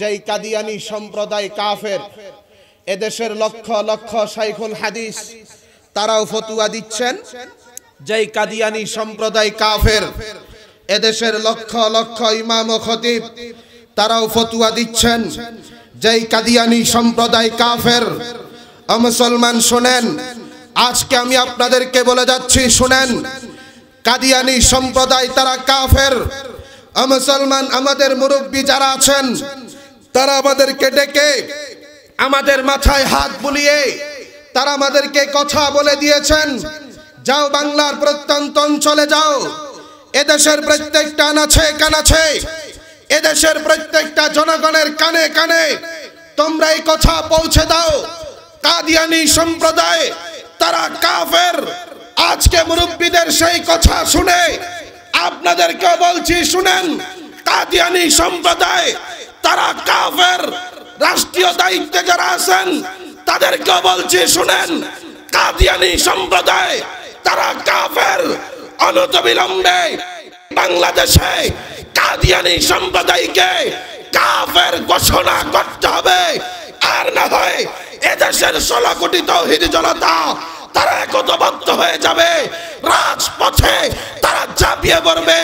যেই কাদিয়ানি সম্প্রদায় কাফের এদেশের লক্ষ লক্ষ সাইখুল হাদিস তারাও ফতুয়া দিচ্ছেন যেই কাদিয়ানি সম্প্রদায় কাফের এদেশের লক্ষ লক্ষ ইমাম ও খতিব তারাও ফতুয়া দিচ্ছেন যেই কাদিয়ানি সম্প্রদায় কাফের মুসলমান শোনেন আজকে আমি আপনাদেরকে বলে যাচ্ছি শুনেন কাদিয়ানি সম্প্রদায় তারা কাফের মুসলমান আমাদের মুরব্বী যারা আছেন তারা আমাদেরকে ডেকে আমাদের মাথায় হাত বুলিয়ে তারা আমাদেরকে কথা বলে দিয়েছেন যাও বাংলার প্রত্যন্ত অঞ্চলে যাও এদেশের প্রত্যেকটা নাচে কানাছে এদেশের প্রত্যেকটা জনগণের কানে কানে তোমরা এই কথা পৌঁছে দাও কাদিয়ানি সম্প্রদায় তারা কাফের আজকে মুরব্বীদের সেই কথা শুনে আপনাদেরকে বলছি শুনেন কাদিয়ানি সম্প্রদায় তারা কাফের রাষ্ট্রীয় দায়িত্বে যারা আছেন তাদেরকে বলছি শুনেন কাদিয়ানি সম্প্রদায় তারা কাফের বিলম্বে বাংলাদেশে কাদিয়ানি সম্প্রদায়কে কাফের ঘোষণা করতে হবে আর না হয় এদেশের ষোলো কোটি তৌহিদ জনতা তারা একতবদ্ধ হয়ে যাবে রাজপথে তারা ঝাঁপিয়ে পড়বে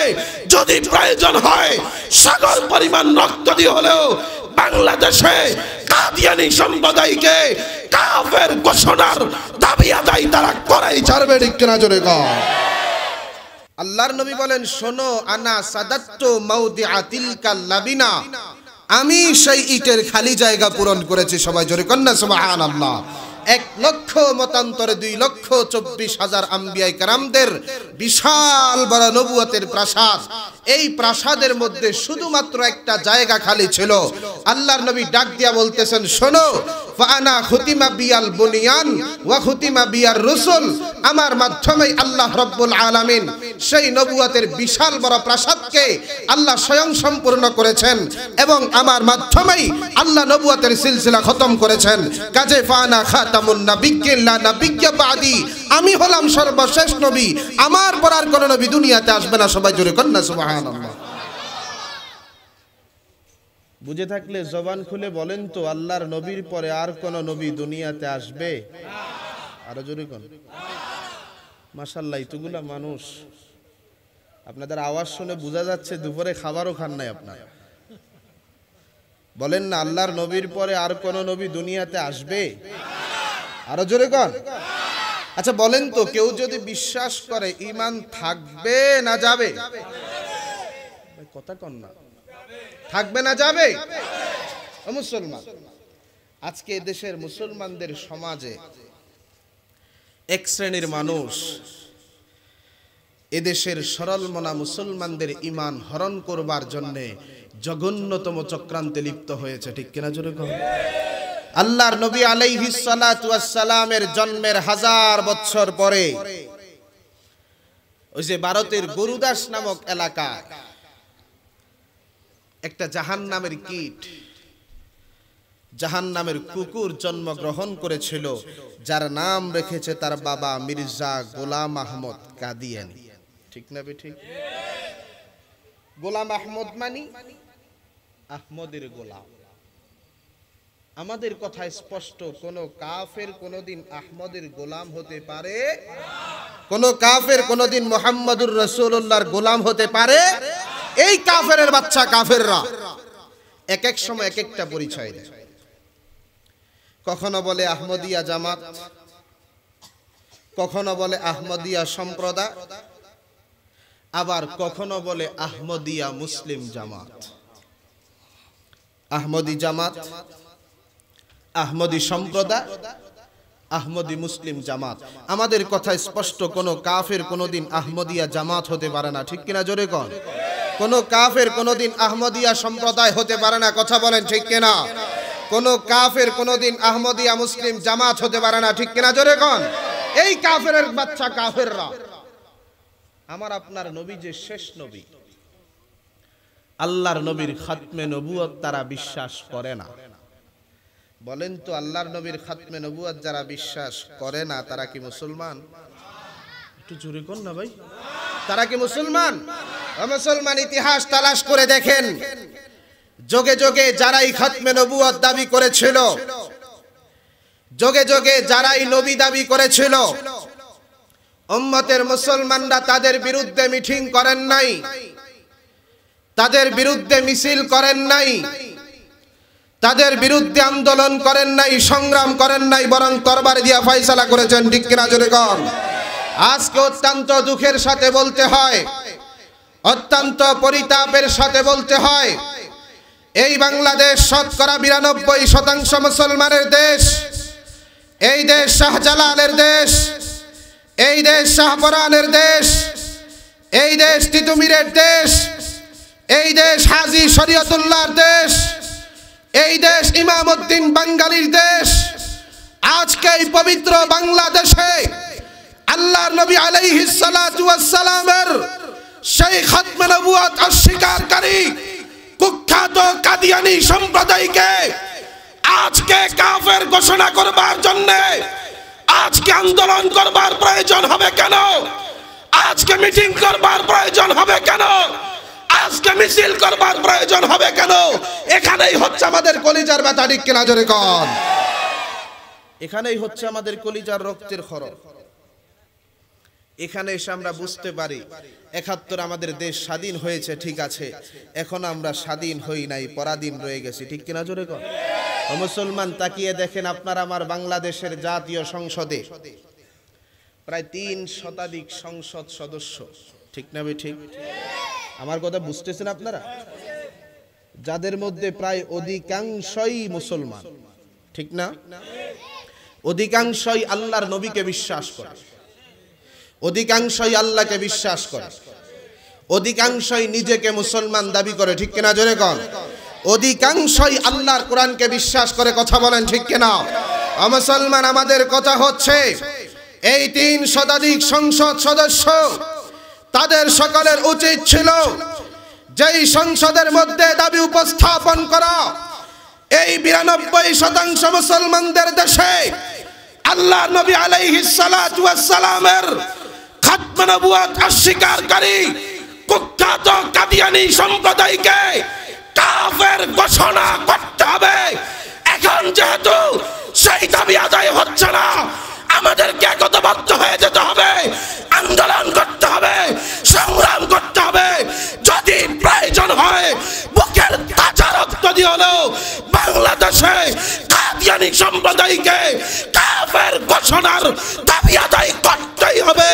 যদি প্রয়োজন হয় সাগর পরিমাণ রক্ত দিয়ে হলেও বাংলাদেশে কাদিয়ানি সম্প্রদায়কে কাফের ঘোষণার দাবি আদায় তারা করাই ছাড়বে ঠিক কিনা জোরে আল্লাহর নবী বলেন শোনো আনা সাদাত্ত মাউদি আতিলকা লাবিনা আমি সেই ইটের খালি জায়গা পূরণ করেছি সবাই জোরে কন্যা সুবহানাল্লাহ আল্লাহ এক লক্ষ মতান্তরে দুই লক্ষ চব্বিশ হাজার আম্বিয়ায় কারামদের বিশাল বড় নবুয়াতের প্রাসাদ এই প্রাসাদের মধ্যে শুধুমাত্র একটা জায়গা খালি ছিল আল্লাহর নবী ডাক দিয়া বলতেছেন শোনো ফানা খুতিমা বিয়াল বুনিয়ান ওয়া খুতিমা বিয়ার রসুল আমার মাধ্যমে আল্লাহ রব্বুল আলামিন সেই নবুয়াতের বিশাল বড় প্রাসাদকে আল্লাহ স্বয়ং সম্পূর্ণ করেছেন এবং আমার মাধ্যমেই আল্লাহ নবুয়াতের সিলসিলা খতম করেছেন কাজে ফানা খাত খাতামুন লা নাবিজ্ঞা বাদি আমি হলাম সর্বশেষ নবী আমার পর আর কোনো নবী দুনিয়াতে আসবে না সবাই জোরে না সুবহানাল্লাহ বুঝে থাকলে জবান খুলে বলেন তো আল্লাহর নবীর পরে আর কোন নবী দুনিয়াতে আসবে আরো জোরে কোন মাসাল্লাহ ইতুগুলা মানুষ আপনাদের আওয়াজ শুনে বোঝা যাচ্ছে দুপুরে খাবারও খান নাই আপনার বলেন না আল্লাহর নবীর পরে আর কোন নবী দুনিয়াতে আসবে আরো জোরে কর আচ্ছা বলেন তো কেউ যদি বিশ্বাস করে ইমান থাকবে না যাবে কথা কন না থাকবে না যাবে মুসলমান আজকে দেশের মুসলমানদের সমাজে এক শ্রেণীর মানুষ এদেশের সরল মনা মুসলমানদের ইমান হরণ করবার জন্যে জঘন্যতম চক্রান্তে লিপ্ত হয়েছে ঠিক কিনা জোরে কম আল্লাহর নবী আলাইহিসালামের জন্মের হাজার বছর পরে ওই যে ভারতের গরুদাস নামক এলাকা একটা জাহান নামের কীট জাহান নামের কুকুর জন্মগ্রহণ করেছিল যার নাম রেখেছে তার বাবা মির্জা গোলাম আহমদ কাদিয়ানি ঠিক না ঠিক গোলাম আহমদ মানি আহমদের গোলাম আমাদের কথা স্পষ্ট কোন কাফের কোনোদিন আহমদের গোলাম হতে পারে কোন কাফের কোনোদিন মোহাম্মদুর রসুল্লাহর গোলাম হতে পারে এই কাফের বাচ্চা কাফেররা এক এক সময় এক একটা পরিচয় দেয় কখনো বলে আহমদিয়া জামাত কখনো বলে আহমদিয়া সম্প্রদায় আবার কখনো বলে আহমদিয়া মুসলিম জামাত আহমদি জামাত আহমদী সম্প্রদায় আহমদী মুসলিম জামাত আমাদের কথা স্পষ্ট কোনো কাফের কোনোদিন আহমদিয়া জামাত হতে পারে না ঠিক কিনা জোরে কন কোন কাফের কোনোদিন আহমদিয়া সম্প্রদায় হতে পারে না কথা বলেন ঠিক কিনা কোন কাফের কোনোদিন আহমদিয়া মুসলিম জামাত হতে পারে না ঠিক কিনা জোরে কন এই কাফের বাচ্চা কাফেররা আমার আপনার নবী যে শেষ নবী আল্লাহর নবীর খাতমে নবুয়ত তারা বিশ্বাস করে না বলেন তো আল্লাহর নবীর খাতমে নবুয়াদ যারা বিশ্বাস করে না তারা কি মুসলমান একটু জোরে কর না ভাই তারা কি মুসলমান মুসলমান ইতিহাস তালাশ করে দেখেন যোগে যোগে যারাই খাতমে নবুয়াদ দাবি করেছিল যোগে যোগে যারাই নবী দাবি করেছিল উম্মতের মুসলমানরা তাদের বিরুদ্ধে মিটিং করেন নাই তাদের বিরুদ্ধে মিছিল করেন নাই তাদের বিরুদ্ধে আন্দোলন করেন নাই সংগ্রাম করেন নাই বরং তরবার দিয়া ফাইসালা করেছেন ঠিক জোরে আজকে অত্যন্ত দুঃখের সাথে বলতে হয় অত্যন্ত পরিতাপের সাথে বলতে হয় এই বাংলাদেশ শতকরা বিরানব্বই শতাংশ মুসলমানের দেশ এই দেশ শাহজালালের দেশ এই দেশ শাহপরানের দেশ এই দেশ তিতুমিরের দেশ এই দেশ হাজি শরীয়তুল্লাহর দেশ এই দেশ ইমামউদ্দিন বাঙ্গালির দেশ আজকে এই পবিত্র বাংলাদেশে আল্লাহ নবী আলাইহিসালামের সেই খতমে নবুয়াত অস্বীকারী কুখ্যাত কাদিয়ানি সম্প্রদায়কে আজকে কাফের ঘোষণা করবার জন্য আজকে আন্দোলন করবার প্রয়োজন হবে কেন আজকে মিটিং করবার প্রয়োজন হবে কেন আজকে মিছিল করবার প্রয়োজন হবে কেন এখানেই হচ্ছে আমাদের কলিজার ব্যথা ঠিক কিনা জোরে কন এখানেই হচ্ছে আমাদের কলিজার রক্তের খরচ এখানে এসে আমরা বুঝতে পারি একাত্তর আমাদের দেশ স্বাধীন হয়েছে ঠিক আছে এখন আমরা স্বাধীন হই নাই পরাধীন রয়ে গেছি ঠিক কিনা জোরে কন মুসলমান তাকিয়ে দেখেন আপনার আমার বাংলাদেশের জাতীয় সংসদে প্রায় তিন শতাধিক সংসদ সদস্য ঠিক না ঠিক আমার কথা বুঝতেছেন আপনারা যাদের মধ্যে প্রায় অধিকাংশই মুসলমান ঠিক না অধিকাংশই আল্লাহর নবীকে বিশ্বাস করে অধিকাংশই আল্লাহকে বিশ্বাস করে অধিকাংশই নিজেকে মুসলমান দাবি করে ঠিক কিনা জোরে কন অধিকাংশই আল্লাহর কোরআনকে বিশ্বাস করে কথা বলেন ঠিক কিনা মুসলমান আমাদের কথা হচ্ছে এই তিন শতাধিক সংসদ সদস্য তাদের সকলের উচিত ছিল যেই সংসদের মধ্যে দাবি উপস্থাপন করা এই বিরানব্বই শতাংশ মুসলমানদের দেশে আল্লাহ নবী আলাইহিসালামের খাতমানবুয়াত অস্বীকারকারী কুখ্যাত কাদিয়ানি সম্প্রদায়কে কাফের ঘোষণা করতে হবে এখন যেহেতু সেই দাবি আদায় হচ্ছে না আমাদেরকে গতবাদ দেশে কাদিয়ানি সম্প্রদায়কে কাফের ঘোষণার দাবি আদায় করতেই হবে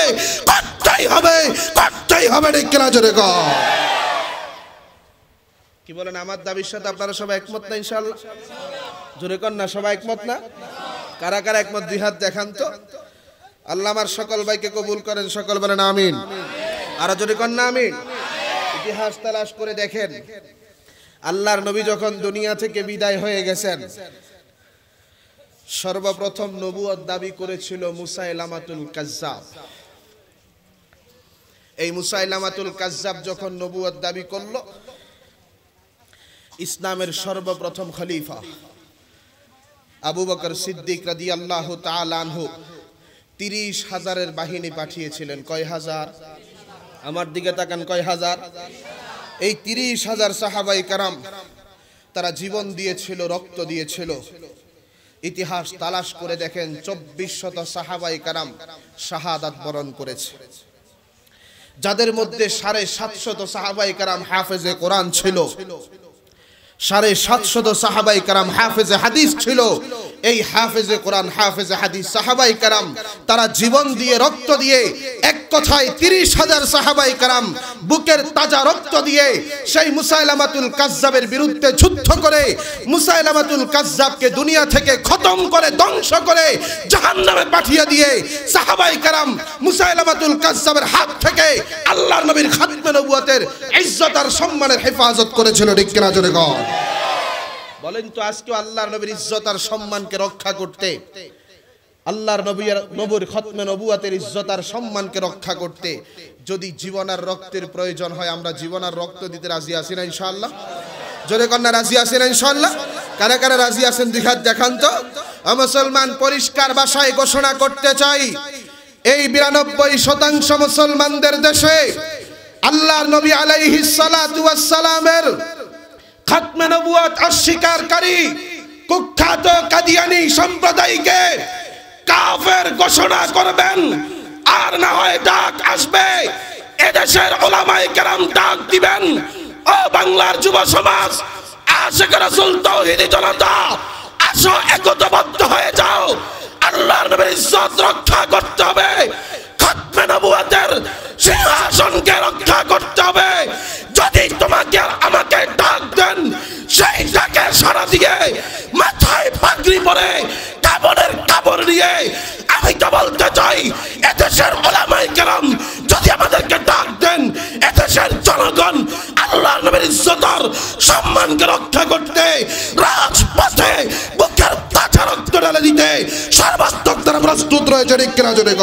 করতেই হবে করতেই হবে ঠিক কিনা জোরে কি বলেন আমার দাবির সাথে আপনারা সবাই একমত না ইনশাল্লাহ জোরে কর না সবাই একমত না কারা কারা একমত দুই হাত দেখান তো আল্লাহ আমার সকল ভাইকে কবুল করেন সকল বলেন আমিন আরো জোরে কর না আমিন ইতিহাস তালাশ করে দেখেন আল্লাহর নবী যখন দুনিয়া থেকে বিদায় হয়ে গেছেন সর্বপ্রথম নবুয়ত দাবি করেছিল মুসাইলামাতুল কাজ্জাব এই মুসাইলামাতুল কাজ্জাব যখন নবুয়ত দাবি করল ইসলামের সর্বপ্রথম খলিফা আবু বকর সিদ্দিক রাদি আল্লাহ তালানহু তিরিশ হাজারের বাহিনী পাঠিয়েছিলেন কয় হাজার আমার দিকে তাকান কয় হাজার এই তিরিশ হাজার সাহাবাই কারাম তারা জীবন দিয়েছিল রক্ত দিয়েছিল ইতিহাস তালাশ করে দেখেন চব্বিশ শত সাহাবাই কারাম শাহাদাত বরণ করেছে যাদের মধ্যে সাড়ে সাতশত সাহাবাই কারাম হাফেজে কোরআন ছিল সাড়ে সাতশত সাহাবাই কারাম হাফেজে হাদিস ছিল এই হাফেজে কোরআন হাফেজে হাদিস সাহাবাই কারাম তারা জীবন দিয়ে রক্ত দিয়ে এক কথায় তিরিশ হাজার সাহাবাই কারাম বুকের তাজা রক্ত দিয়ে সেই মুসাইলামাতুল কাজাবের বিরুদ্ধে যুদ্ধ করে মুসাইলামাতুল কাজাবকে দুনিয়া থেকে খতম করে ধ্বংস করে জাহান্নামে পাঠিয়ে দিয়ে সাহাবাই কারাম মুসাইলামাতুল কাজাবের হাত থেকে আল্লাহ নবীর খাদ্য় নবুয়াতের ইজ্জত আর সম্মানের হেফাজত করেছিল ঠিক কিনা জোরে গড় বলেন তো আজকে আল্লাহর নবীর ইজ্জত আর সম্মানকে রক্ষা করতে আল্লাহর নবীর নবুর খতমে নবুয়াতের ইজ্জত আর সম্মানকে রক্ষা করতে যদি জীবন আর রক্তের প্রয়োজন হয় আমরা জীবন আর রক্ত দিতে রাজি আছি না ইনশাআল্লাহ জোরে কন্যা রাজি আছি না ইনশাআল্লাহ কারে কারে রাজি আছেন দিঘাত দেখান তো মুসলমান পরিষ্কার ভাষায় ঘোষণা করতে চাই এই বিরানব্বই শতাংশ মুসলমানদের দেশে আল্লাহ নবী আলাইহিস সালাতু সালামের খাতমে নবুয়াত অস্বীকারী কুখ্যাত কাদিয়ানি সম্প্রদায়কে কাফের ঘোষণা করবেন আর না হয় ডাক আসবে এদেশের ওলামাই কেরাম ডাক দিবেন ও বাংলার যুব সমাজ আশেখ রাসুল তৌহিদি জনতা আসো একতাবদ্ধ হয়ে যাও আল্লাহর নবীর ইজ্জত রক্ষা করতে হবে খতমে নবুয়াতের সিংহাসনকে রক্ষা করতে হবে সেই ডাকে সারা দিয়ে মাথায় পাগড়ি পরে কাপড়ের কাপড় নিয়ে আমি তো বলতে চাই এদেশের ওলামাই কেরাম যদি আমাদেরকে ডাক দেন এদেশের জনগণ আল্লাহ নবীর ইজ্জতর সম্মানকে রক্ষা করতে রাজপথে বুকের কাছা রক্ত ঢেলে দিতে সর্বাত্মক তারা প্রস্তুত রয়েছে ঠিক কিনা জোরে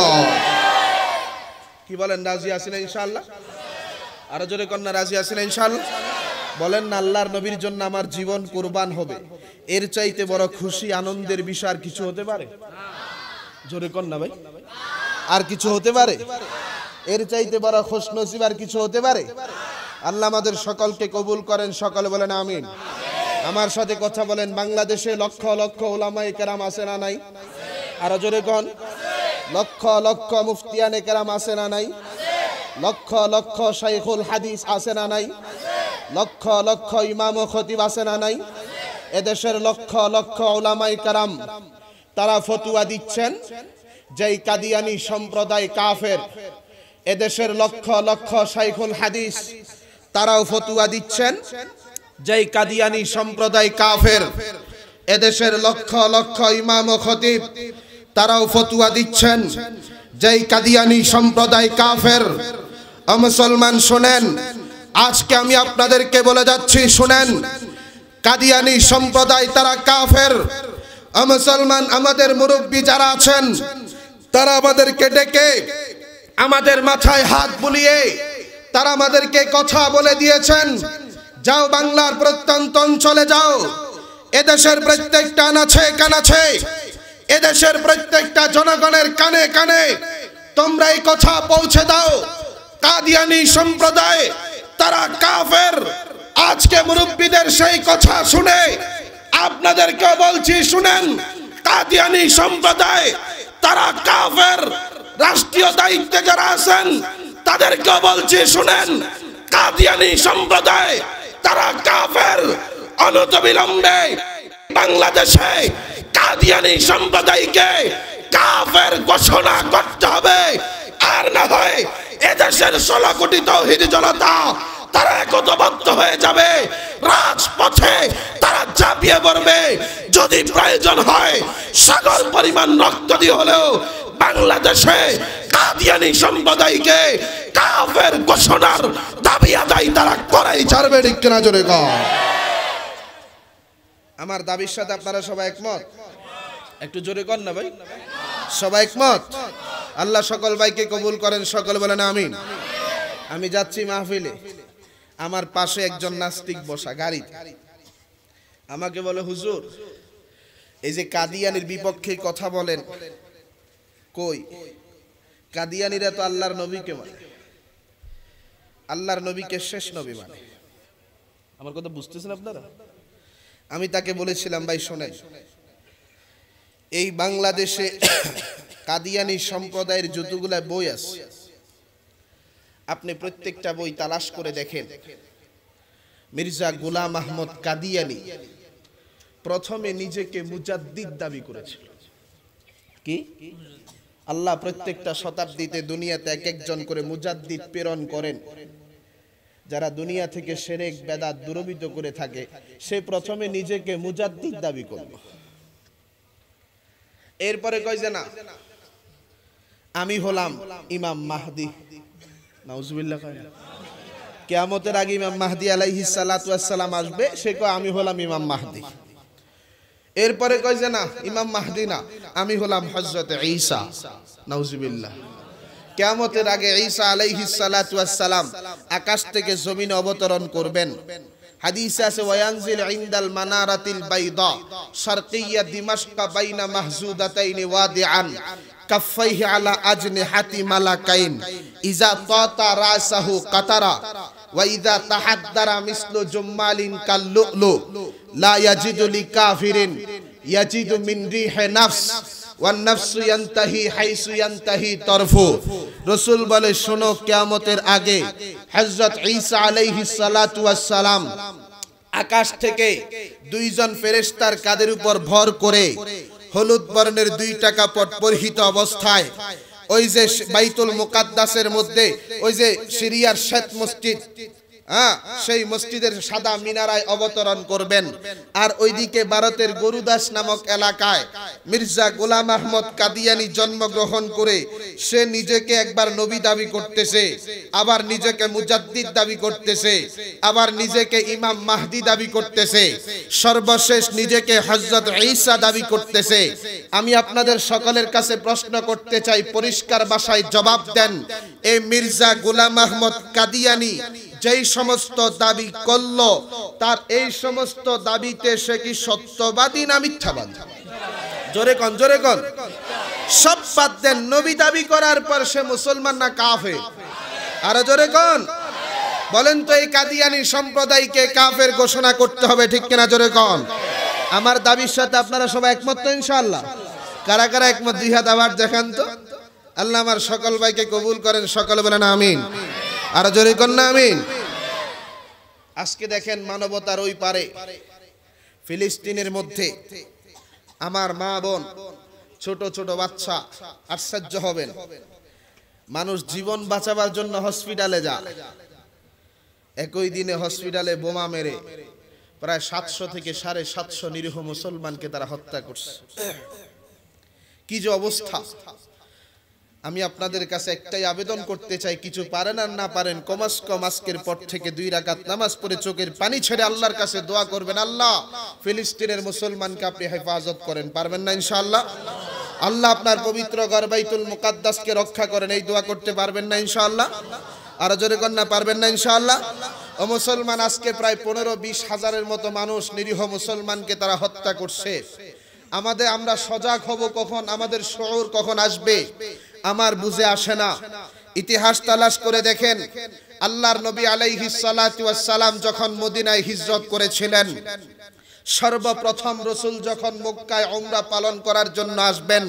কি বলেন রাজি আসেন ইনশাআল্লাহ আরো জোরে কন্যা রাজি আসেন ইনশাল্লাহ বলেন না আল্লাহর নবীর জন্য আমার জীবন কোরবান হবে এর চাইতে বড় খুশি আনন্দের বিষয় আর কিছু হতে পারে জোরে কর না ভাই আর কিছু হতে পারে এর চাইতে বড় খোশ নসিব আর কিছু হতে পারে আল্লাহ আমাদের সকলকে কবুল করেন সকলে বলেন আমিন আমার সাথে কথা বলেন বাংলাদেশে লক্ষ লক্ষ ওলামাই কেরাম আছে না নাই আর জোরে কন লক্ষ লক্ষ মুফতিয়ানে কেরাম আছে না নাই লক্ষ লক্ষ শাইখুল হাদিস আছে না নাই লক্ষ লক্ষ ইমাম ও খতিব আছে না নাই এদেশের লক্ষ লক্ষ ওলামাই কারাম তারা ফতুয়া দিচ্ছেন যেই কাদিয়ানি সম্প্রদায় কাফের এদেশের লক্ষ লক্ষ সাইখুল হাদিস তারাও ফতুয়া দিচ্ছেন যেই কাদিয়ানি সম্প্রদায় কাফের এদেশের লক্ষ লক্ষ ইমাম ও খতিব তারাও ফতুয়া দিচ্ছেন যেই কাদিয়ানি সম্প্রদায় কাফের অমুসলমান শোনেন আজকে আমি আপনাদেরকে বলে যাচ্ছি শুনেন কাদিয়ানি সম্প্রদায় তারা কাফের মুসলমান আমাদের মুরব্বী যারা আছেন তারা আমাদেরকে ডেকে আমাদের মাথায় হাত বুলিয়ে তারা আমাদেরকে কথা বলে দিয়েছেন যাও বাংলার প্রত্যন্ত অঞ্চলে যাও এদেশের প্রত্যেকটা আনাছে কানাছে এদেশের প্রত্যেকটা জনগণের কানে কানে তোমরা এই কথা পৌঁছে দাও কাদিয়ানি সম্প্রদায় তারা কাফের আজকে মুরব্বীদের সেই কথা শুনে আপনাদেরকে বলছি শুনেন কাদিয়ানি সম্প্রদায় তারা কাফের রাষ্ট্রীয় দায়িত্বে যারা আছেন তাদেরকে বলছি শুনেন কাদিয়ানি সম্প্রদায় তারা কাফের অনতবিলম্বে বাংলাদেশে কাদিয়ানি সম্প্রদায়কে কাফের ঘোষণা করতে হবে আর না হয় এদেশের ষোলো কোটি তৌহিদ জনতা তারা একতবদ্ধ হয়ে যাবে রাজপথে তারা ঝাঁপিয়ে পড়বে যদি প্রয়োজন হয় সাগর পরিমাণ রক্ত দিয়ে হলেও বাংলাদেশে কাদিয়ানি সম্প্রদায়কে কাফের ঘোষণার দাবি আদায় তারা করাই ছাড়বে ঠিক কিনা জোরে আমার দাবির সাথে আপনারা সবাই একমত একটু জোরে কর না ভাই সবাই একমত আল্লাহ সকল ভাইকে কবুল করেন সকল বলেন আমিন আমি যাচ্ছি মাহফিলে আমার পাশে একজন নাস্তিক বসা গাড়ি আমাকে বলে হুজুর এই যে কাদিয়ানির বিপক্ষে কথা বলেন কই কাদিয়ানিরা তো আল্লাহর নবীকে মানে আল্লাহর নবীকে শেষ নবী মানে আমার কথা বুঝতেছেন আপনারা আমি তাকে বলেছিলাম ভাই শোনেন এই বাংলাদেশে কাদিয়ানি সম্প্রদায়ের যতগুলা বই আছে আপনি প্রত্যেকটা বই তালাশ করে দেখেন মির্জা গোলাম আহমদ কাদিয়ানি প্রথমে নিজেকে মুজাদ্দিদ দাবি করেছিল কি আল্লাহ প্রত্যেকটা শতাব্দীতে দুনিয়াতে এক একজন করে মুজাদ্দিদ প্রেরণ করেন যারা দুনিয়া থেকে সেরেক বেদাত দুরবিত করে থাকে সে প্রথমে নিজেকে মুজাদ্দিদ দাবি করল এরপরে কয় যে না আমি হলাম ইমাম মাহদি নাউজুবিল্লাহ কয় কেয়ামতের আগে ইমাম মাহদি আলাইহি সালাতাম আসবে সে কয় আমি হলাম ইমাম মাহদি এরপরে কয় যে না ইমাম মাহদি না আমি হলাম হজরত ঈসা নাউজুবিল্লাহ কেয়ামতের আগে ঈসা আলাইহি সালাতাম আকাশ থেকে জমিন অবতরণ করবেন হাদিসে আছে মানারাতিল বাইদা বাইনা কফাইহি আলা আজনি হাতি মালা কাইন ইজা তাতা রাসাহু কাতারা ইজা তাহাদ্দারা মিসলু জুম্মালিন কাল্লুলু লা ইয়াজিদু লিকাফিরিন ইয়াজিদু মিন রিহে নাফস ওয়ান নাফস ইয়ান্তাহি হাইসু ইয়ান্তাহি তরফু রাসূল বলে শোনো কিয়ামতের আগে হযরত ঈসা আলাইহিস সালাতু ওয়াস সালাম আকাশ থেকে দুইজন ফেরেশতার কাদের উপর ভর করে হলুদ বর্ণের টাকা পট পরিহিত অবস্থায় ওই যে বাইতুল মুকাদ্দাসের মধ্যে ওই যে সিরিয়ার শ্বেত মসজিদ হ্যাঁ সেই মসজিদের সাদা মিনারায় অবতরণ করবেন আর ওইদিকে ভারতের গরুদাস নামক এলাকায় মির্জা গোলাম আহমদ কাদিয়ানি জন্মগ্রহণ করে সে নিজেকে একবার নবী দাবি করতেছে আবার নিজেকে মুজাদ্দিদ দাবি করতেছে আবার নিজেকে ইমাম মাহদি দাবি করতেছে সর্বশেষ নিজেকে হজরত ঈসা দাবি করতেছে আমি আপনাদের সকলের কাছে প্রশ্ন করতে চাই পরিষ্কার ভাষায় জবাব দেন এই মির্জা গোলাম আহমদ কাদিয়ানি যেই সমস্ত দাবি করল তার এই সমস্ত দাবিতে সে কি সত্যবাদী না মিথ্যাবাদী জোরে কন জোরে কন সব বাদ দেন নবী দাবি করার পর সে মুসলমান না কাফে আরো জোরে কন বলেন তো এই কাদিয়ানি সম্প্রদায়কে কাফের ঘোষণা করতে হবে ঠিক কিনা জোরে কন আমার দাবির সাথে আপনারা সবাই একমত তো ইনশাল্লাহ কারা কারা একমত দুই আবার দেখান তো আল্লাহ আমার সকল ভাইকে কবুল করেন সকল বলেন আমিন আরো জোরে কন্যা আমিন আজকে দেখেন মানবতার ওই পারে ফিলিস্তিনের মধ্যে আমার মা বোন ছোট ছোট বাচ্চা আশ্চর্য হবেন মানুষ জীবন বাঁচাবার জন্য হসপিটালে যা একই দিনে হসপিটালে বোমা মেরে প্রায় সাতশো থেকে সাড়ে সাতশো নিরীহ মুসলমানকে তারা হত্যা করছে কি যে অবস্থা আমি আপনাদের কাছে একটাই আবেদন করতে চাই কিছু পারেন আর না পারেন কমাস কমাসকের পর থেকে দুই রাগাত নামাজ পড়ে চোখের পানি ছেড়ে আল্লাহর কাছে দোয়া করবেন আল্লাহ ফিলিস্তিনের মুসলমানকে আপনি হেফাজত করেন পারবেন না ইনশাল্লাহ আল্লাহ আপনার পবিত্র গরবাইতুল মুকাদ্দাসকে রক্ষা করেন এই দোয়া করতে পারবেন না ইনশাল্লাহ আর জোরে কন্যা পারবেন না ইনশাল্লাহ ও মুসলমান আজকে প্রায় পনেরো বিশ হাজারের মতো মানুষ নিরীহ মুসলমানকে তারা হত্যা করছে আমাদের আমরা সজাগ হব কখন আমাদের শহর কখন আসবে আমার বুঝে আসে না ইতিহাস তালাশ করে দেখেন আল্লাহর নবী সালাম যখন মদিনায় হিজরত করেছিলেন সর্বপ্রথম রসুল যখন মক্কায় ওমরা পালন করার জন্য আসবেন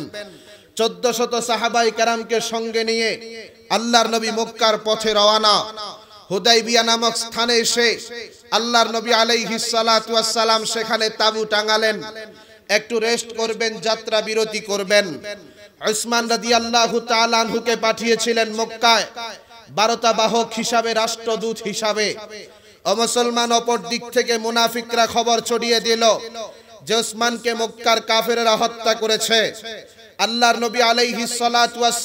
চোদ্দ শত সাহাবাই কারামকে সঙ্গে নিয়ে আল্লাহর নবী মক্কার পথে রওয়ানা হুদাইবিয়া নামক স্থানে এসে আল্লাহর নবী সালাম সেখানে তাবু টাঙালেন একটু রেস্ট করবেন যাত্রা বিরতি করবেন উসমান রাদি আল্লাহ তালানহুকে পাঠিয়েছিলেন মক্কায় বারতাবাহক বাহক হিসাবে রাষ্ট্রদূত হিসাবে অমুসলমান অপর দিক থেকে মুনাফিকরা খবর ছড়িয়ে দিল যে উসমানকে মক্কার কাফেরা হত্যা করেছে আল্লাহর নবী আলাইহি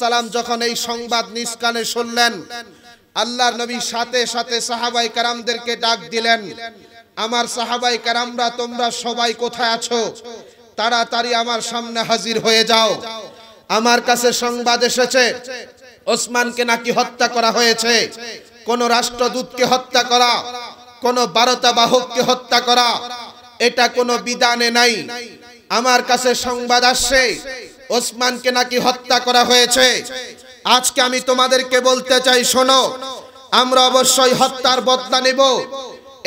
সালাম যখন এই সংবাদ নিষ্কানে শুনলেন আল্লাহর নবী সাথে সাথে সাহাবাই কারামদেরকে ডাক দিলেন আমার সাহাবাই কারামরা তোমরা সবাই কোথায় আছো তাড়াতাড়ি আমার সামনে হাজির হয়ে যাও আমার কাছে সংবাদ এসেছে ওসমানকে নাকি হত্যা করা হয়েছে কোন রাষ্ট্রদূতকে হত্যা করা কোন বারতা বাহককে হত্যা করা এটা কোনো বিধানে নাই আমার কাছে সংবাদ আসছে ওসমানকে নাকি হত্যা করা হয়েছে আজকে আমি তোমাদেরকে বলতে চাই শোনো আমরা অবশ্যই হত্যার বদলা নেব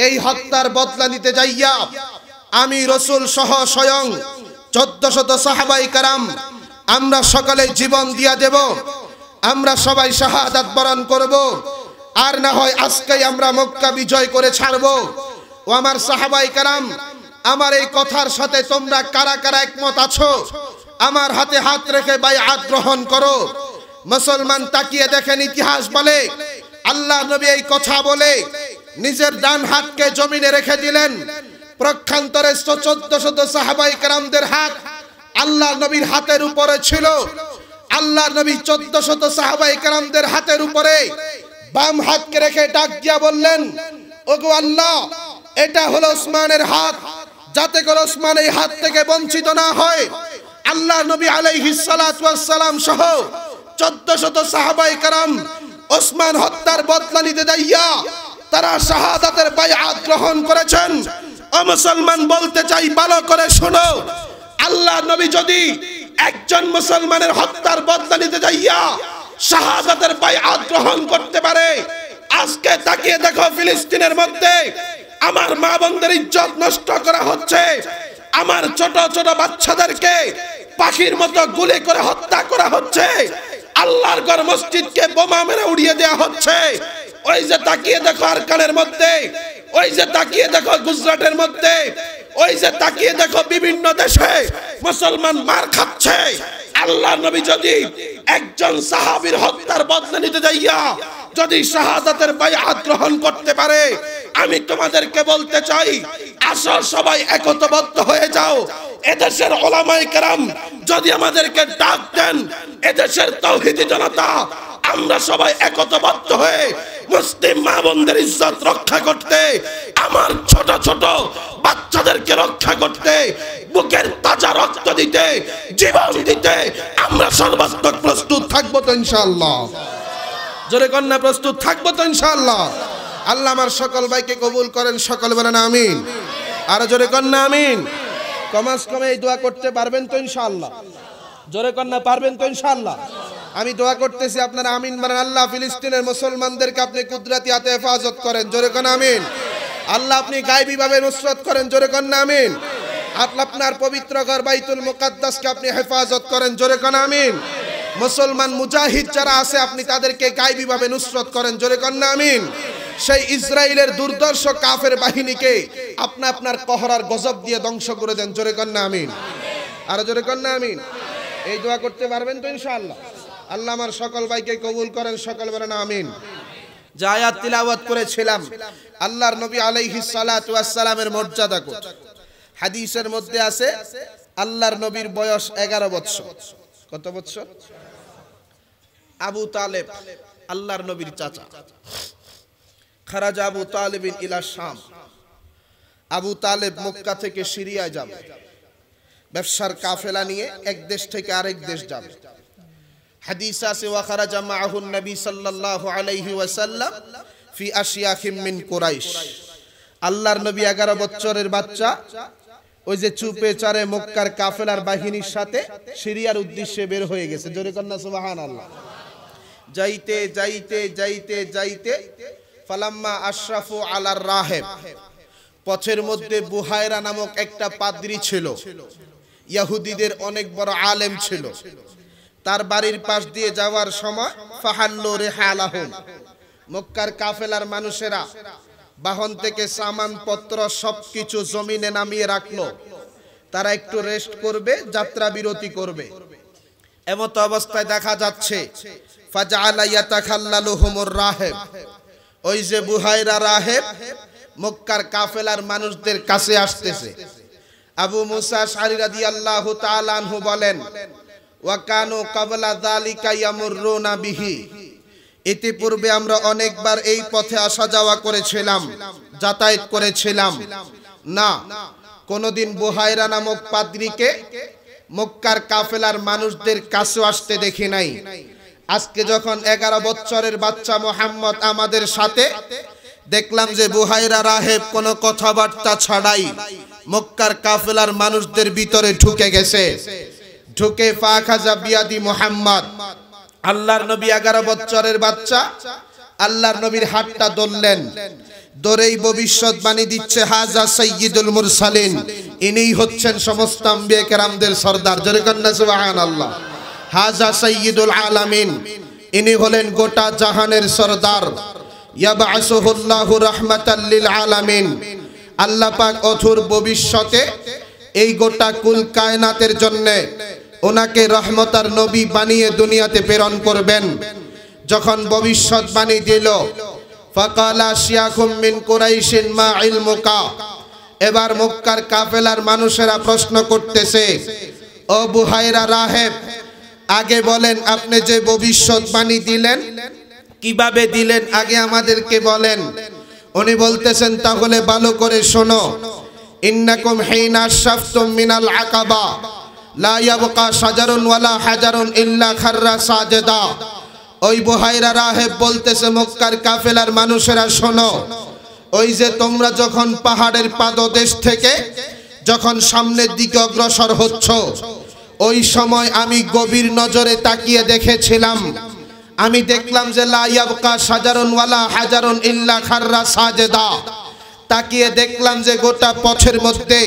এই হত্যার বদলা নিতে যাইয়া আমি রসুল সহ স্বয়ং চোদ্দ শত সাহাবাই কারাম আমরা সকালে জীবন দিয়া দেব আমরা সবাই শাহাদাত বরণ করব আর না হয় আজকে আমরা মক্কা বিজয় করে ছাড়ব ও আমার সাহাবাই কারাম আমার এই কথার সাথে তোমরা কারা কারা একমত আছো আমার হাতে হাত রেখে বাই হাত গ্রহণ করো মুসলমান তাকিয়ে দেখেন ইতিহাস বলে আল্লাহ নবী এই কথা বলে নিজের ডান হাতকে জমিনে রেখে দিলেন প্রক্ষান্তরে চোদ্দশত সাহাবাই কারামদের হাত আল্লাহ নবীর হাতের উপরে ছিল আল্লাহ নবী চোদ্দ শত সাহাবাই কালামদের হাতের উপরে বাম হাতকে রেখে ডাক দিয়া বললেন ওগো আল্লাহ এটা হলো ওসমানের হাত যাতে করে ওসমান এই হাত থেকে বঞ্চিত না হয় আল্লাহ নবী সালাম সহ চোদ্দ শত সাহাবাই কারাম ওসমান হত্যার বদলা নিতে দাইয়া তারা শাহাদাতের বায়াত গ্রহণ করেছেন ও মুসলমান বলতে চাই ভালো করে শোনো আল্লাহ নবী যদি একজন মুসলমানের হত্যার বদলা নিতে যাইয়া শাহাদাতের পায়ে আগ্রহণ করতে পারে আজকে তাকিয়ে দেখো ফিলিস্তিনের মধ্যে আমার মা বোনদের ইজ্জত নষ্ট করা হচ্ছে আমার ছোট ছোট বাচ্চাদেরকে পাখির মতো গুলি করে হত্যা করা হচ্ছে আল্লাহর ঘর মসজিদকে বোমা মেরে উড়িয়ে দেওয়া হচ্ছে ওই যে তাকিয়ে দেখো আরকানের মধ্যে ওই যে তাকিয়ে দেখো গুজরাটের মধ্যে ওই যে তাকিয়ে দেখো বিভিন্ন দেশে মুসলমান মার খাচ্ছে আল্লাহ নবী যদি একজন সাহাবীর হত্যার বদলে নিতে যাইয়া যদি শাহাদাতের বায়াত গ্রহণ করতে পারে আমি তোমাদেরকে বলতে চাই আসো সবাই একতবদ্ধ হয়ে যাও এদেশের ওলামাই কেরাম যদি আমাদেরকে ডাক দেন এদেশের তৌহিদি জনতা আমরা সবাই একতবদ্ধ হয়ে মুসলিম মা বোনদের ইজ্জত রক্ষা করতে আমার ছোট ছোট বাচ্চাদেরকে রক্ষা করতে বুকের তাজা রক্ত দিতে জীবন দিতে আমরা সর্বাত্মক প্রস্তুত থাকবো তো ইনশাল্লাহ জোরে কন্যা প্রস্তুত থাকবো তো ইনশাল্লাহ আল্লাহ আমার সকল ভাইকে কবুল করেন সকল বলেন আমিন আর জোরে কন্যা আমিন কমাস কমে এই দোয়া করতে পারবেন তো ইনশাল্লাহ জোরে কন্যা পারবেন তো ইনশাল্লাহ আমি দোয়া করতেছি আপনারা আমিন মানে আল্লাহ ফিলিস্তিনের মুসলমানদেরকে আপনি কুদরাতি হাতে হেফাজত করেন জোরে কন আমিন আল্লাহ আপনি গাইবিভাবে নুসরত করেন জোরে কন আমিন আপনার পবিত্র ঘর বাইতুল মুকাদ্দাসকে আপনি হেফাজত করেন জোরে কন আমিন মুসলমান মুজাহিদ যারা আছে আপনি তাদেরকে গাইবিভাবে নুসরত করেন জোরে কোন আমিন সেই ইসরায়েলের দুর্দর্শ কাফের বাহিনীকে আপনি আপনার কহরার গজব দিয়ে ধ্বংস করে দেন জোরে কন্যা আমিন আরো জোরে কন্যা আমিন এই দোয়া করতে পারবেন তো ইনশাআল্লাহ আল্লাহ আমার সকল ভাইকে কবুল করেন সকল বলেন আমিন জায়াত তিলাওয়াত করেছিলাম আল্লাহর নবী আলাইহিস সালাতু সালামের মর্যাদা কত হাদিসের মধ্যে আছে আল্লাহর নবীর বয়স এগারো বৎসর কত বৎসর আবু তালেব আল্লাহর নবীর চাচা খারাজ আবু তালেবিন ইলা শাম আবু তালেব মক্কা থেকে সিরিয়ায় যাবে ব্যবসার কাফেলা নিয়ে এক দেশ থেকে আরেক দেশ যাবে হাদিসা আছে ওয়াখারা জামা আহুন নবী সাল্লাহ আলাইহি ওয়াসাল্লাম ফি আশিয়া মিন কোরাইশ আল্লাহর নবী এগারো বছরের বাচ্চা ওই যে চুপে চারে মক্কার কাফেলার বাহিনীর সাথে সিরিয়ার উদ্দেশ্যে বের হয়ে গেছে জোরে কন্যা সুবাহান আল্লাহ যাইতে যাইতে যাইতে যাইতে ফালাম্মা আশরাফু আলার রাহেব পথের মধ্যে বুহায়রা নামক একটা পাদ্রি ছিল ইয়াহুদিদের অনেক বড় আলেম ছিল তার বাড়ির পাশ দিয়ে যাওয়ার সময় ফাহাল্লো রেহালাহ মক্কার কাফেলার মানুষেরা বাহন থেকে সামানপত্র সবকিছু জমিনে নামিয়ে রাখলো তারা একটু রেস্ট করবে যাত্রা বিরতি করবে এমত অবস্থায় দেখা যাচ্ছে রাহেব ওই যে বুহাইরা রাহেব মক্কার কাফেলার মানুষদের কাছে আসতেছে আবু মুসা সারিরাদি আল্লাহ তালানহু বলেন ওয়াকানো কাবলা দালিকা ইয়ামুরুনা বিহি ইতিপূর্বে আমরা অনেকবার এই পথে আসা যাওয়া করেছিলাম যাতায়াত করেছিলাম না কোনোদিন বুহাইরা নামক পাদ্রীকে মক্কার কাফেলার মানুষদের কাছে আসতে দেখি নাই আজকে যখন এগারো বছরের বাচ্চা মোহাম্মদ আমাদের সাথে দেখলাম যে বুহাইরা রাহেব কোনো কথাবার্তা ছাড়াই মক্কার কাফেলার মানুষদের ভিতরে ঢুকে গেছে ঢুকে ফাখাজা বিয়াদি মোহাম্মদ আল্লাহর নবী এগারো বৎসরের বাচ্চা আল্লাহর নবীর হাতটা ধরলেন দরেই ভবিষ্যৎ বাণী দিচ্ছে হাজা সৈয়দুল মুরসালিন ইনিই হচ্ছেন সমস্ত আম্বিয়া কেরামদের সর্দার জরিকন্না সুবাহান আল্লাহ হাজা সৈয়দুল আলামিন ইনি হলেন গোটা জাহানের সর্দার ইয়াবাসুহুল্লাহু রাহমাতাল্লিল আলামিন আল্লাহ পাক অথুর ভবিষ্যতে এই গোটা কুল কায়নাতের জন্যে ওনাকে রহমতার নবী বানিয়ে দুনিয়াতে প্রেরণ করবেন যখন ভবিষ্যৎ বাণী দিল ফাকালা শিয়াখুম মিন কুরাইশিন মা ইলমুকা এবার মক্কার কাফেলার মানুষেরা প্রশ্ন করতেছে ও বুহাইরা রাহেব আগে বলেন আপনি যে ভবিষ্যৎ বাণী দিলেন কিভাবে দিলেন আগে আমাদেরকে বলেন উনি বলতেছেন তাহলে ভালো করে শোনো ইন্নাকুম হেইনা শাফতুম মিনাল আকাবা লাইয়াবকা সাজারুন হাজারুন ইল্লা খাররা সাজেদা ওই বুহাইরা রাহেব বলতেছে মক্কার কাফেলার মানুষেরা শোনো ওই যে তোমরা যখন পাহাড়ের পাদদেশ থেকে যখন সামনের দিকে অগ্রসর হচ্ছ ওই সময় আমি গভীর নজরে তাকিয়ে দেখেছিলাম আমি দেখলাম যে লাইয়াবকা সাজারুন ওয়ালা হাজারুন ইল্লা খাররা সাজেদা তাকিয়ে দেখলাম যে গোটা পথের মধ্যে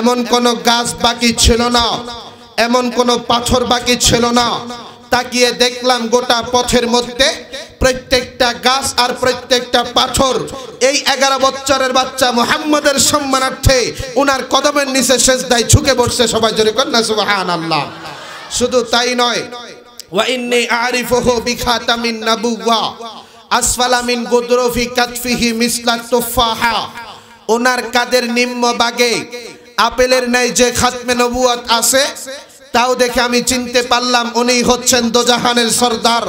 এমন কোনো গাছ বাকি ছিল না এমন কোনো পাথর বাকি ছিল না তাকিয়ে দেখলাম গোটা পথের মধ্যে প্রত্যেকটা গাছ আর প্রত্যেকটা পাথর এই এগারো বছরের বাচ্চা মোহাম্মদের সম্মানার্থে উনার কদমের নিচে শেষ দায় ঝুঁকে বসছে সবাই জোরে কন্যা হান আল্লাহ শুধু তাই নয় ওয়াইন্নি আরিফহ বিখাতামিন নাবুওয়া আসফালা মিন গুদরফি কাতফিহি মিসলাক তুফাহা ওনার কাদের নিম্নভাগে আপেলের ন্যায় যে খাতমে নবুয়াত আছে তাও দেখে আমি চিনতে পারলাম উনি হচ্ছেন দোজাহানের সর্দার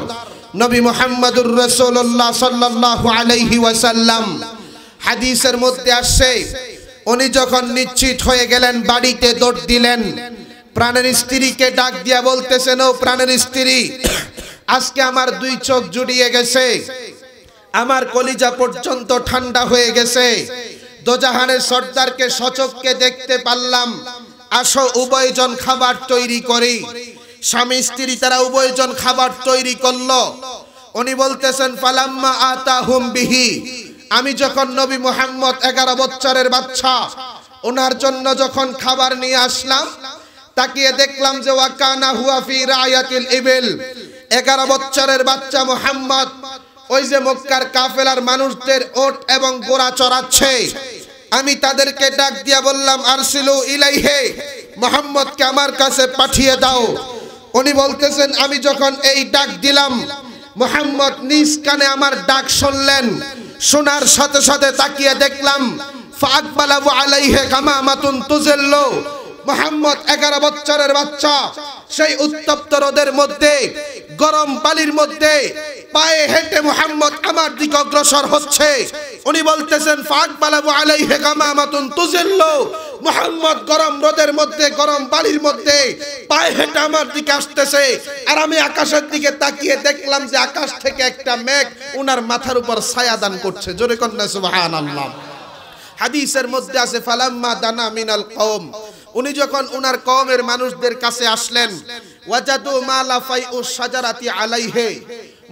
নবী মোহাম্মদুর রাসূলুল্লাহ সাল্লাল্লাহু আলাইহি ওয়াসাল্লাম হাদিসের মধ্যে আসছে উনি যখন নিশ্চিত হয়ে গেলেন বাড়িতে দৌড় দিলেন প্রাণের স্ত্রীকে ডাক দিয়া বলতেছেন ও প্রাণের স্ত্রী আজকে আমার দুই চোখ জুড়িয়ে গেছে আমার কলিজা পর্যন্ত ঠান্ডা হয়ে গেছে দোজাহানের সর্দারকে সচককে দেখতে পারলাম আসো উভয়জন খাবার তৈরি করি স্বামী স্ত্রী তারা উভয়জন খাবার তৈরি করলো উনি বলতেছেন পালাম্মা আতা হুম বিহি আমি যখন নবী মোহাম্মদ এগারো বছরের বাচ্চা ওনার জন্য যখন খাবার নিয়ে আসলাম তাকিয়ে দেখলাম যে ওয়াকানা হুয়াফি রায়াতিল ইবিল এগারো বছরের বাচ্চা মোহাম্মদ ওই যে মক্কার কাফেলার মানুষদের ওট এবং গোড়া চড়াচ্ছে আমি তাদেরকে ডাক দিয়া বললাম আরসিলু ইলাইহে মোহাম্মদকে আমার কাছে পাঠিয়ে দাও উনি বলতেছেন আমি যখন এই ডাক দিলাম মোহাম্মদ নিজ কানে আমার ডাক শুনলেন শোনার সাথে সাথে তাকিয়ে দেখলাম ফাকবালাবু আলাইহে মাতুন তুজেল্লো মোহাম্মদ এগারো বছরের বাচ্চা সেই উত্তপ্ত রোদের মধ্যে গরম বালির মধ্যে পায়ে হেঁটে মোহাম্মদ আমার দিকে অগ্রসর হচ্ছে উনি বলতেছেন ফাঁক পালাবো আলাই কামা মাতুন তুজিল্লো মোহাম্মদ গরম রোদের মধ্যে গরম বালির মধ্যে পায়ে হেঁটে আমার দিকে আসতেছে আর আমি আকাশের দিকে তাকিয়ে দেখলাম যে আকাশ থেকে একটা মেঘ উনার মাথার উপর ছায়া দান করছে জোরে কন্যা সুবাহ হাদিসের মধ্যে আছে ফালাম্মা দানা মিনাল কম উনি যখন ওনার কমের মানুষদের কাছে আসলেন ওয়াজাদু মালাফাই ও সাজারাতি আলাইহে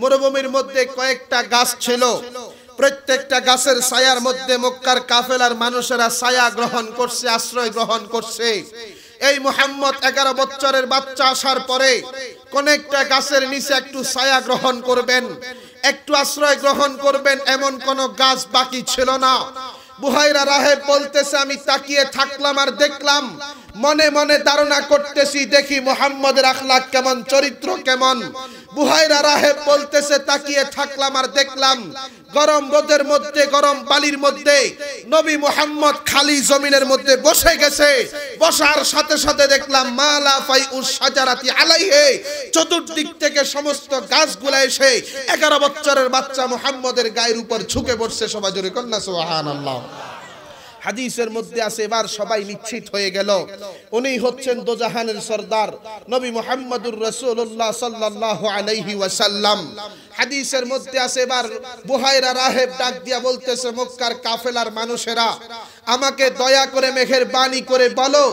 মরুভূমির মধ্যে কয়েকটা গাছ ছিল প্রত্যেকটা গাছের ছায়ার মধ্যে মক্কার কাফেলার মানুষেরা ছায়া গ্রহণ করছে আশ্রয় গ্রহণ করছে এই মোহাম্মদ এগারো বছরের বাচ্চা আসার পরে কোন একটা গাছের নিচে একটু ছায়া গ্রহণ করবেন একটু আশ্রয় গ্রহণ করবেন এমন কোন গাছ বাকি ছিল না বুহাইরা রাহেব বলতেছে আমি তাকিয়ে থাকলাম আর দেখলাম মনে মনে ধারণা করতেছি দেখি মোহাম্মদের আখলাক কেমন চরিত্র কেমন বুহাইরা রাহেব বলতেছে তাকিয়ে থাকলাম আর দেখলাম গরম রোদের মধ্যে গরম বালির মধ্যে নবী মোহাম্মদ খালি জমিনের মধ্যে বসে গেছে বসার সাথে সাথে দেখলাম মালা ফাই উ সাজারাতি হে চতুর্দিক থেকে সমস্ত গাছগুলো এসে এগারো বছরের বাচ্চা মোহাম্মদের গায়ের উপর ঝুঁকে পড়ছে সবাই জোরে কন্যা সোহান আল্লাহ হাদিসের মধ্যে আছে এবার সবাই নিশ্চিত হয়ে গেল উনি হচ্ছেন দোজাহানের সর্দার নবী মোহাম্মদুর রসুল্লাহ সাল্লাহ আলহি ওয়াসাল্লাম হাদিসের মধ্যে আছে এবার বুহাইরা রাহেব ডাক দিয়া বলতেছে মক্কার কাফেলার মানুষেরা আমাকে দয়া করে মেঘের বাণী করে বলো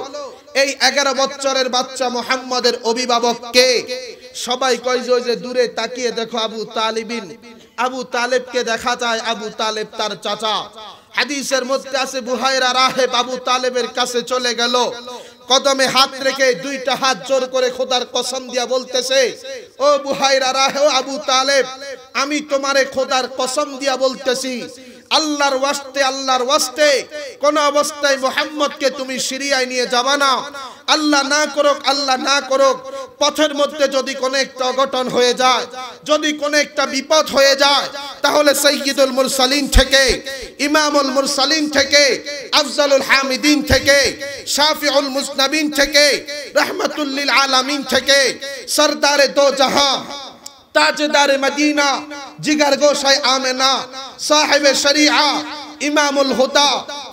এই এগারো বছরের বাচ্চা মোহাম্মদের অভিভাবক কে সবাই কয় যে দূরে তাকিয়ে দেখো আবু তালিবিন আবু তালেবকে দেখা যায় আবু তালেব তার চাচা হাদিসের মধ্যে আছে বুহাইরা রাহে বাবু তালেবের কাছে চলে গেল কদমে হাত রেখে দুইটা হাত জোর করে খোদার কসম দিয়া বলতেছে ও বুহাইরা রাহে ও আবু তালেব আমি তোমারে খোদার কসম দিয়া বলতেছি আল্লাহর ওয়াস্তে আল্লাহর ওয়াস্তে কোন অবস্থায় মোহাম্মদকে তুমি সিরিয়ায় নিয়ে যাবা না আল্লাহ না করুক আল্লাহ না করুক পথের মধ্যে যদি কোনো একটা অঘটন হয়ে যায় যদি কোনো একটা বিপদ হয়ে যায় তাহলে সৈয়দুল মুরসালিন থেকে ইমামুল মুরসালিন থেকে আফজালুল হামিদিন থেকে শাফিউল মুসনাবিন থেকে রহমাতুল্লিল আলামিন থেকে সরদারে দো জাহান تاجدار مدینہ جگر گوشہ آمنہ صاحب شریعہ امام الہدا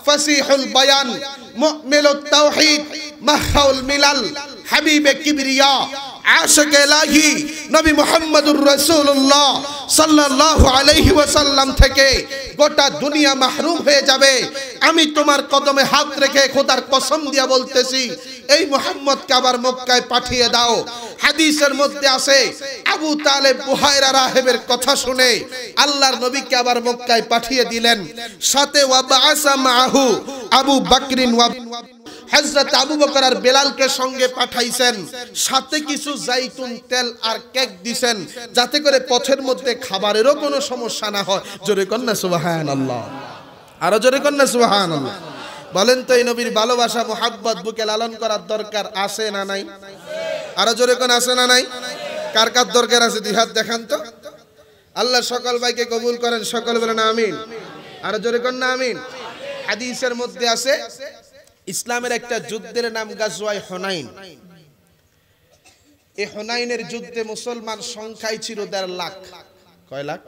فسیح البیان مؤمل التوحید مخو الملل حبیب کبریہ আশকেলাহি নবী মোহাম্মদুর রসুল্লাহ সাল্লাহ আলহি ওয়াসাল্লাম থেকে গোটা দুনিয়া মাহরুম হয়ে যাবে আমি তোমার কদমে হাত রেখে খোদার কসম দিয়া বলতেছি এই মোহাম্মদকে আবার মক্কায় পাঠিয়ে দাও হাদিসের মধ্যে আছে আবু তালে বুহায়রা রাহেবের কথা শুনে আল্লাহর নবীকে আবার মক্কায় পাঠিয়ে দিলেন সাথে ওয়াবা আসা মাহু আবু বাকরিন ওয়াব হজরত আবু বকর আর বেলালকে সঙ্গে পাঠাইছেন সাথে কিছু জাইতুন তেল আর কেক দিছেন যাতে করে পথের মধ্যে খাবারেরও কোনো সমস্যা না হয় জোরে কন্যা সুবাহান আল্লাহ আরো জোরে কন্যা সুবাহান বলেন তো এই নবীর ভালোবাসা মোহাব্বত বুকে লালন করার দরকার আছে না নাই আরো জোরে কোন আছে না নাই কার কার দরকার আছে দুই হাত দেখান তো আল্লাহ সকল ভাইকে কবুল করেন সকল বলেন আমিন আরো জোরে কন্যা না আমিন হাদিসের মধ্যে আছে ইসলামের একটা যুদ্ধের নাম গাজওয়াই হনাইন এই হনাইনের যুদ্ধে মুসলমান সংখ্যায় ছিল দেড় লাখ কয় লাখ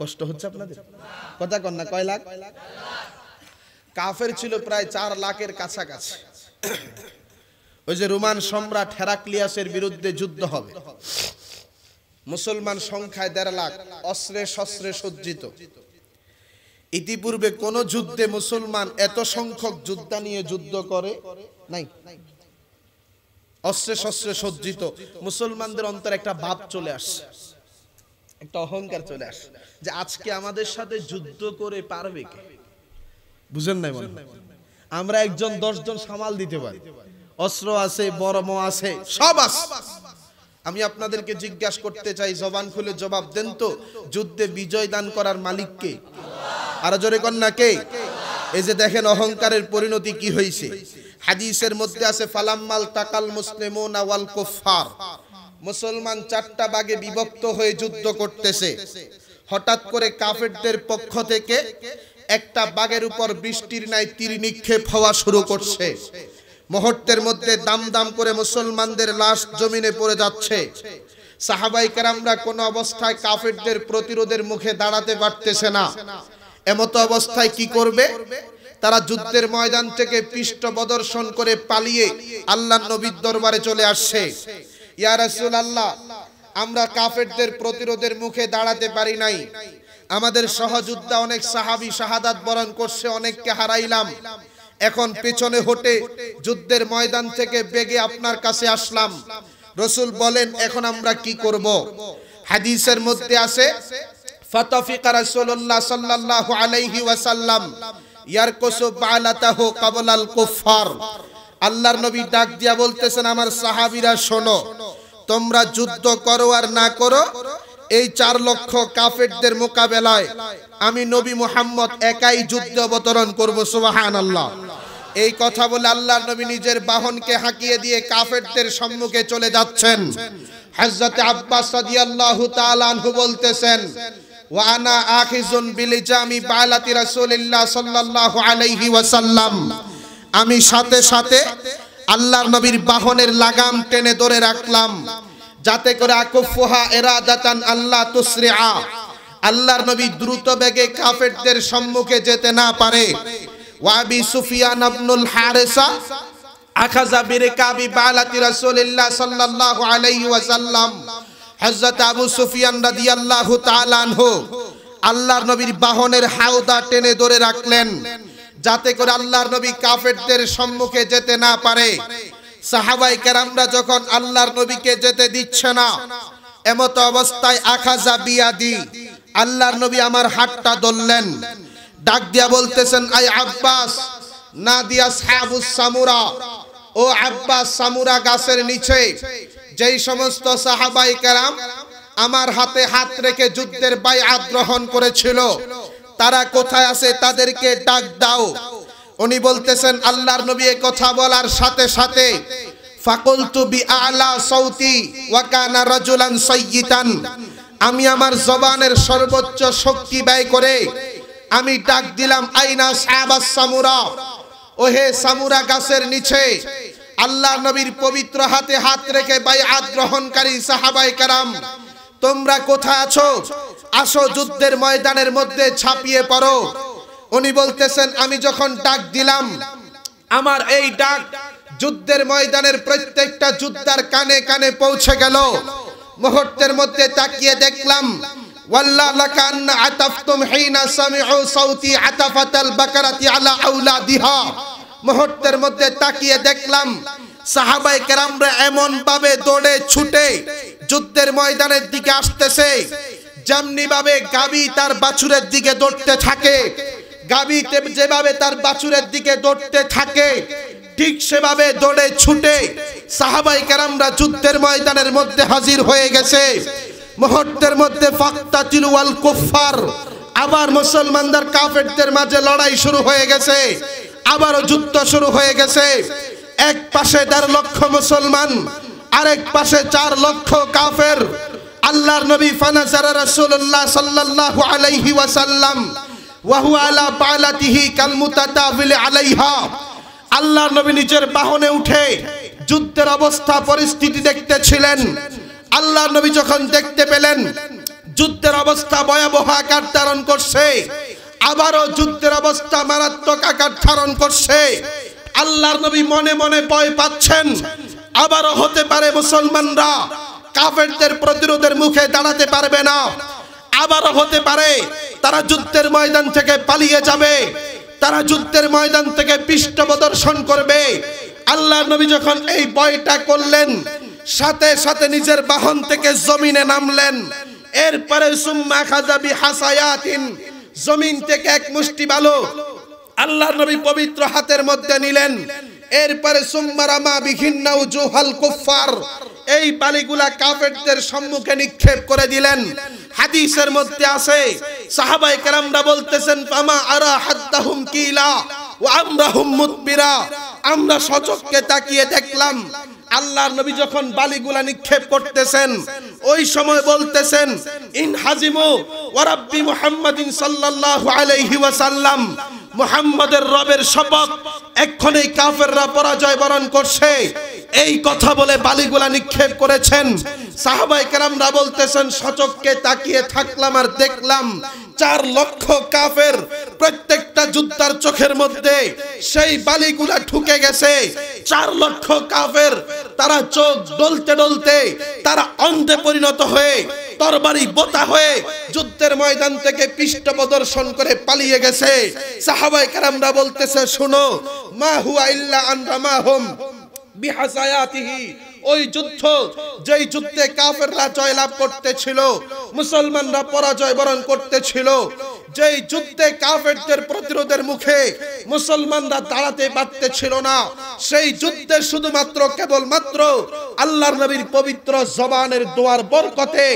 কষ্ট হচ্ছে আপনাদের কথা কন না কয় লাখ কাফের ছিল প্রায় চার লাখের কাছাকাছি ওই যে রোমান সম্রাট হেরাক্লিয়াসের বিরুদ্ধে যুদ্ধ হবে মুসলমান সংখ্যায় দেড় লাখ অস্ত্রে শস্ত্রে সজ্জিত ইতিপূর্বে কোন যুদ্ধে মুসলমান এত সংখ্যক যোদ্ধা নিয়ে যুদ্ধ করে নাই অস্ত্রে শস্ত্রে সজ্জিত মুসলমানদের অন্তর একটা ভাব চলে আসে একটা অহংকার চলে আসে যে আজকে আমাদের সাথে যুদ্ধ করে পারবে কে বুঝেন নাই বলেন আমরা একজন দশজন সামাল দিতে পারি অস্ত্র আছে বরম আছে সব আছে আমি আপনাদেরকে জিজ্ঞাসা করতে চাই জবান খুলে জবাব দেন তো যুদ্ধে বিজয় দান করার মালিককে আল্লাহ আর জোরে কন্যা কে এই যে দেখেন অহংকারের পরিণতি কি হয়েছে হাদিসের মধ্যে আছে ফালাম্মাল তাকাল মুসলিম ওয়াল কুফফার মুসলমান চারটা বাগে বিভক্ত হয়ে যুদ্ধ করতেছে হঠাৎ করে কাফেরদের পক্ষ থেকে একটা বাগের উপর বৃষ্টির ন্যায় তীর নিক্ষেপ হওয়া শুরু করছে মুহূর্তের মধ্যে দাম দাম করে মুসলমানদের লাশ জমিনে পড়ে যাচ্ছে সাহাবাই কেরামরা কোনো অবস্থায় কাফেরদের প্রতিরোধের মুখে দাঁড়াতে পারতেছে না এমত অবস্থায় কি করবে তারা যুদ্ধের ময়দান থেকে পৃষ্ঠ প্রদর্শন করে পালিয়ে আল্লাহ নবীর দরবারে চলে আসছে ইয়া রাসূল আল্লাহ আমরা কাফেরদের প্রতিরোধের মুখে দাঁড়াতে পারি নাই আমাদের সহযোদ্ধা অনেক সাহাবি শাহাদাত বরণ করছে অনেককে হারাইলাম এখন পেছনে হটে যুদ্ধের ময়দান থেকে বেগে আপনার কাছে আসলাম রসুল বলেন এখন আমরা কি করব হাদিসের মধ্যে আছে ফাতাফিকা রাসূলুল্লাহ সাল্লাল্লাহু আলাইহি ওয়াসাল্লাম ইয়ারকুসু বালাতাহু ক্বাবলাল কুফফার আল্লাহর নবী ডাক দিয়া বলতেছেন আমার সাহাবিরা শোনো তোমরা যুদ্ধ করো আর না করো এই চার লক্ষ কাফেরদের মোকাবেলায় আমি নবী মুহাম্মদ একাই যুদ্ধ অবতরণ করবো সুবাহান আল্লাহ এই কথা বলে আল্লাহর নবী নিজের বাহনকে হাঁকিয়ে দিয়ে কাফেরদের সম্মুখে চলে যাচ্ছেন হাজরতে আব্বাস সাদিয়াল্লাহু তাআলা আনহু বলতেছেন ওয়ানা আখিজুন বিলিজামি বালাতি রাসূলিল্লাহ সাল্লাল্লাহু আলাইহি ওয়াসাল্লাম আমি সাথে সাথে আল্লাহর নবীর বাহনের লাগাম টেনে ধরে রাখলাম যাতে করে আকুফুহা ইরাদাতান আল্লাহ তুসরিআ আল্লাহর নবী দ্রুত বেগে কাফেরদের সম্মুখে যেতে না পারে ওয়াবি সুফিয়ান ইবনুল হারেসা আখাজা বিরিকাবি বালাতি রাসূলিল্লাহ সাল্লাল্লাহু আলাইহি ওয়াসাল্লাম হজরত আবু সুফিয়ান রাদি আল্লাহ তালানহু আল্লাহর নবীর বাহনের হাওদা টেনে ধরে রাখলেন যাতে করে আল্লাহর নবী কাফেরদের সম্মুখে যেতে না পারে সাহাবাই কেরামরা যখন আল্লাহর নবীকে যেতে দিচ্ছে না এমত অবস্থায় আখাজা দি আল্লাহর নবী আমার হাতটা ধরলেন ডাক দিয়া বলতেছেন আই আব্বাস না দিয়া সাহাবুস সামুরা ও আব্বাস সামুরা গাছের নিচে যেই সমস্ত সাহাবাই কারাম আমার হাতে হাত রেখে যুদ্ধের বাই গ্রহণ করেছিল তারা কোথায় আছে তাদেরকে ডাক দাও উনি বলতেছেন আল্লাহর নবী কথা বলার সাথে সাথে আলা সৌতি ওয়াকানা আমি আমার জবানের সর্বোচ্চ শক্তি ব্যয় করে আমি ডাক দিলাম আইনা সাহাবাস সামুরা ওহে সামুরা গাছের নিচে আল্লাহ নবীর পবিত্র হাতে হাত রেখে বাইআত গ্রহণকারী সাহাবাই কারাম তোমরা কোথায় আছো আসো যুদ্ধের ময়দানের মধ্যে ছাপিয়ে পড়ো উনি বলতেছেন আমি যখন ডাক দিলাম আমার এই ডাক যুদ্ধের ময়দানের প্রত্যেকটা যুদ্ধার কানে কানে পৌঁছে গেল মুহূর্তের মধ্যে তাকিয়ে দেখলাম ওয়াল্লাহ লাকান عتفتم حين سمعوا صوتي عتفت মুহূর্তের মধ্যে তাকিয়ে দেখলাম সাহাবাই কেরামরা এমন ভাবে দৌড়ে ছুটে যুদ্ধের ময়দানের দিকে আসতেছে যেমনি ভাবে গাবি তার বাছুরের দিকে দৌড়তে থাকে গাবি যেভাবে তার বাছুরের দিকে দৌড়তে থাকে ঠিক সেভাবে দৌড়ে ছুটে সাহাবাই কেরামরা যুদ্ধের ময়দানের মধ্যে হাজির হয়ে গেছে মুহূর্তের মধ্যে ফাক্তা তিলুয়াল কুফার আবার মুসলমানদের কাফেরদের মাঝে লড়াই শুরু হয়ে গেছে আবারও যুদ্ধ শুরু হয়ে গেছে এক পাশে দেড় লক্ষ মুসলমান আরেক পাশে চার লক্ষ কাফের আল্লাহর নবী ফানাজারা রাসূলুল্লাহ সাল্লাল্লাহু আলাইহি ওয়াসাল্লাম ওয়া হুয়া আলা পালাতিহি কাল আলাইহা আল্লাহর নবী নিজের বাহনে উঠে যুদ্ধের অবস্থা পরিস্থিতি দেখতেছিলেন আল্লাহর নবী যখন দেখতে পেলেন যুদ্ধের অবস্থা ভয়াবহ আকার ধারণ করছে আবারও যুদ্ধের অবস্থা মারাত্মক আকার ধারণ করছে আল্লাহর নবী মনে মনে ভয় পাচ্ছেন আবারও হতে পারে মুসলমানরা কাফেরদের প্রতিরোধের মুখে দাঁড়াতে পারবে না আবারও হতে পারে তারা যুদ্ধের ময়দান থেকে পালিয়ে যাবে তারা যুদ্ধের ময়দান থেকে পৃষ্ঠ প্রদর্শন করবে আল্লাহ নবী যখন এই বয়টা করলেন সাথে সাথে নিজের বাহন থেকে জমিনে নামলেন এরপরে সুম্মা খাজাবি হাসায়াতিন জমিন থেকে এক মুষ্টি বালু আল্লাহ নবী পবিত্র হাতের মধ্যে নিলেন এরপরে সুম্মারামা বিঘিন্ন জোহাল কুফার এই বালিগুলা কাফেরদের সম্মুখে নিক্ষেপ করে দিলেন হাদিসের মধ্যে আছে সাহাবাই কেরামরা বলতেছেন পামা আরা হুম কিলা ও হুম মুদবিরা আমরা সচককে তাকিয়ে দেখলাম আল্লাহর নবী যখন বালিগুলা নিক্ষেপ করতেছেন ওই সময় বলতেছেন ইন হাজিমু ওয়ারাব্বি মুহাম্মাদিন সাল্লাল্লাহু আলাইহি ওয়াসাল্লাম মুহাম্মাদের রবের শপথ এক্ষণে কাফেররা পরাজয় বরণ করছে এই কথা বলে বালিগুলা নিক্ষেপ করেছেন সাহাবাই কেরামরা বলতেছেন সচককে তাকিয়ে থাকলাম আর দেখলাম চার লক্ষ কাফের প্রত্যেকটা যুদ্ধার চোখের মধ্যে সেই বালিগুলা ঠুকে গেছে চার লক্ষ কাফের তারা চোখ ডলতে ডলতে তারা অন্ধে পরিণত হয়ে তরবারি বোতা হয়ে যুদ্ধের ময়দান থেকে পৃষ্ঠ প্রদর্শন করে পালিয়ে গেছে সাহাবাই কারামরা বলতেছে শুনো মা হুয়া ইল্লা আন্দামা মা হুম বিহাসায়াতিহি ওই যুদ্ধ যেই যুদ্ধে কাফেররা জয়লাভ করতেছিল মুসলমানরা পরাজয় বরণ করতেছিল যেই যুদ্ধে কাফেরদের প্রতিরোধের মুখে মুসলমানরা দাঁড়াতে পারতে ছিল না সেই যুদ্ধে শুধুমাত্র কেবল মাত্র আল্লাহর নবীর পবিত্র জবানের দোয়ার বরকতে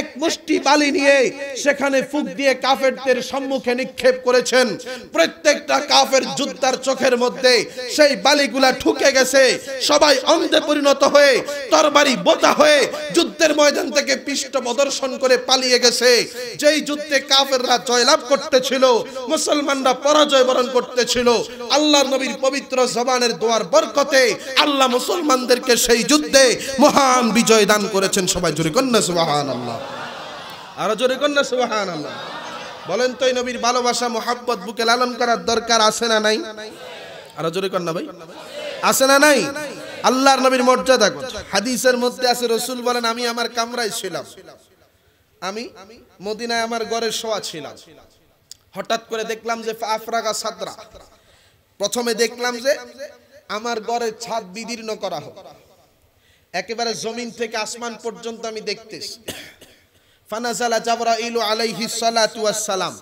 এক মুষ্টি বালি নিয়ে সেখানে ফুক দিয়ে কাফেরদের সম্মুখে নিক্ষেপ করেছেন প্রত্যেকটা কাফের যোদ্ধার চোখের মধ্যে সেই বালিগুলা ঠুকে গেছে সবাই অন্ধে পরিণত হয়ে তরবারি বোতা হয়ে যুদ্ধের ময়দান থেকে পৃষ্ঠ প্রদর্শন করে পালিয়ে গেছে যেই যুদ্ধে কাফেররা জয়লাভ করতেছিল মুসলমানরা পরাজয় বরণ করতেছিল আল্লাহর নবীর পবিত্র জবানের দোয়ার বরকতে আল্লাহ মুসলমানদেরকে সেই যুদ্ধে মহান বিজয় দান করেছেন সবাই জোরে কন্যা সুবাহান আল্লাহ আরো জোরে কন্যা সুবাহান আল্লাহ বলেন তো নবীর ভালোবাসা মোহাব্বত বুকে লালন করার দরকার আছে না নাই আরো জোরে কন্যা ভাই আছে না নাই আল্লাহর নবীর মর্যাদা কত হাদিসের মধ্যে আছে রসুল বলেন আমি আমার কামরায় ছিলাম আমি মদিনায় আমার ঘরে শোয়া ছিলাম হঠাৎ করে দেখলাম যে আফরাগা সাদরা প্রথমে দেখলাম যে আমার ঘরের ছাদ বিদীর্ণ করা হোক একেবারে জমিন থেকে আসমান পর্যন্ত আমি দেখতেছি ফানাজালা জাবরা ইলু আলাইহি সালাতু সালাম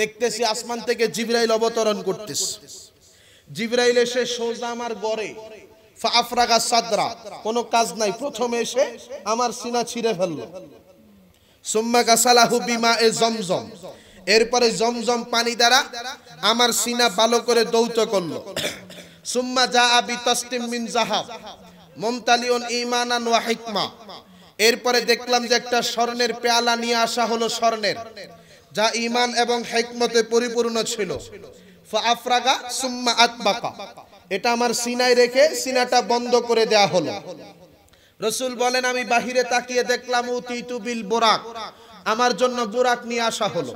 দেখতেছি আসমান থেকে জিবরাইল অবতরণ করতেছে জিবরাইল এসে সোজা আমার গড়ে আফরাগা সাদরা কোনো কাজ নাই প্রথমে এসে আমার সিনা ছিঁড়ে ফেললো সুম্মা গাসালাহু বিমা এ জমজম এরপরে জমজম পানি দ্বারা আমার সিনা ভালো করে দৌত করলো সুম্মা যা আবি তসলিম মিন জাহাব মমতালিউন ইমানান ওয়া হিকমা এরপরে দেখলাম যে একটা স্বর্ণের পেয়ালা নিয়ে আসা হলো স্বর্ণের যা ইমান এবং হেকমতে পরিপূর্ণ ছিল ফা আফরাগা সুম্মা আতবাকা এটা আমার সিনায় রেখে সিনাটা বন্ধ করে দেয়া হলো রসুল বলেন আমি বাহিরে তাকিয়ে দেখলাম উতিতু বিল বোরাক আমার জন্য বোরাক নিয়ে আসা হলো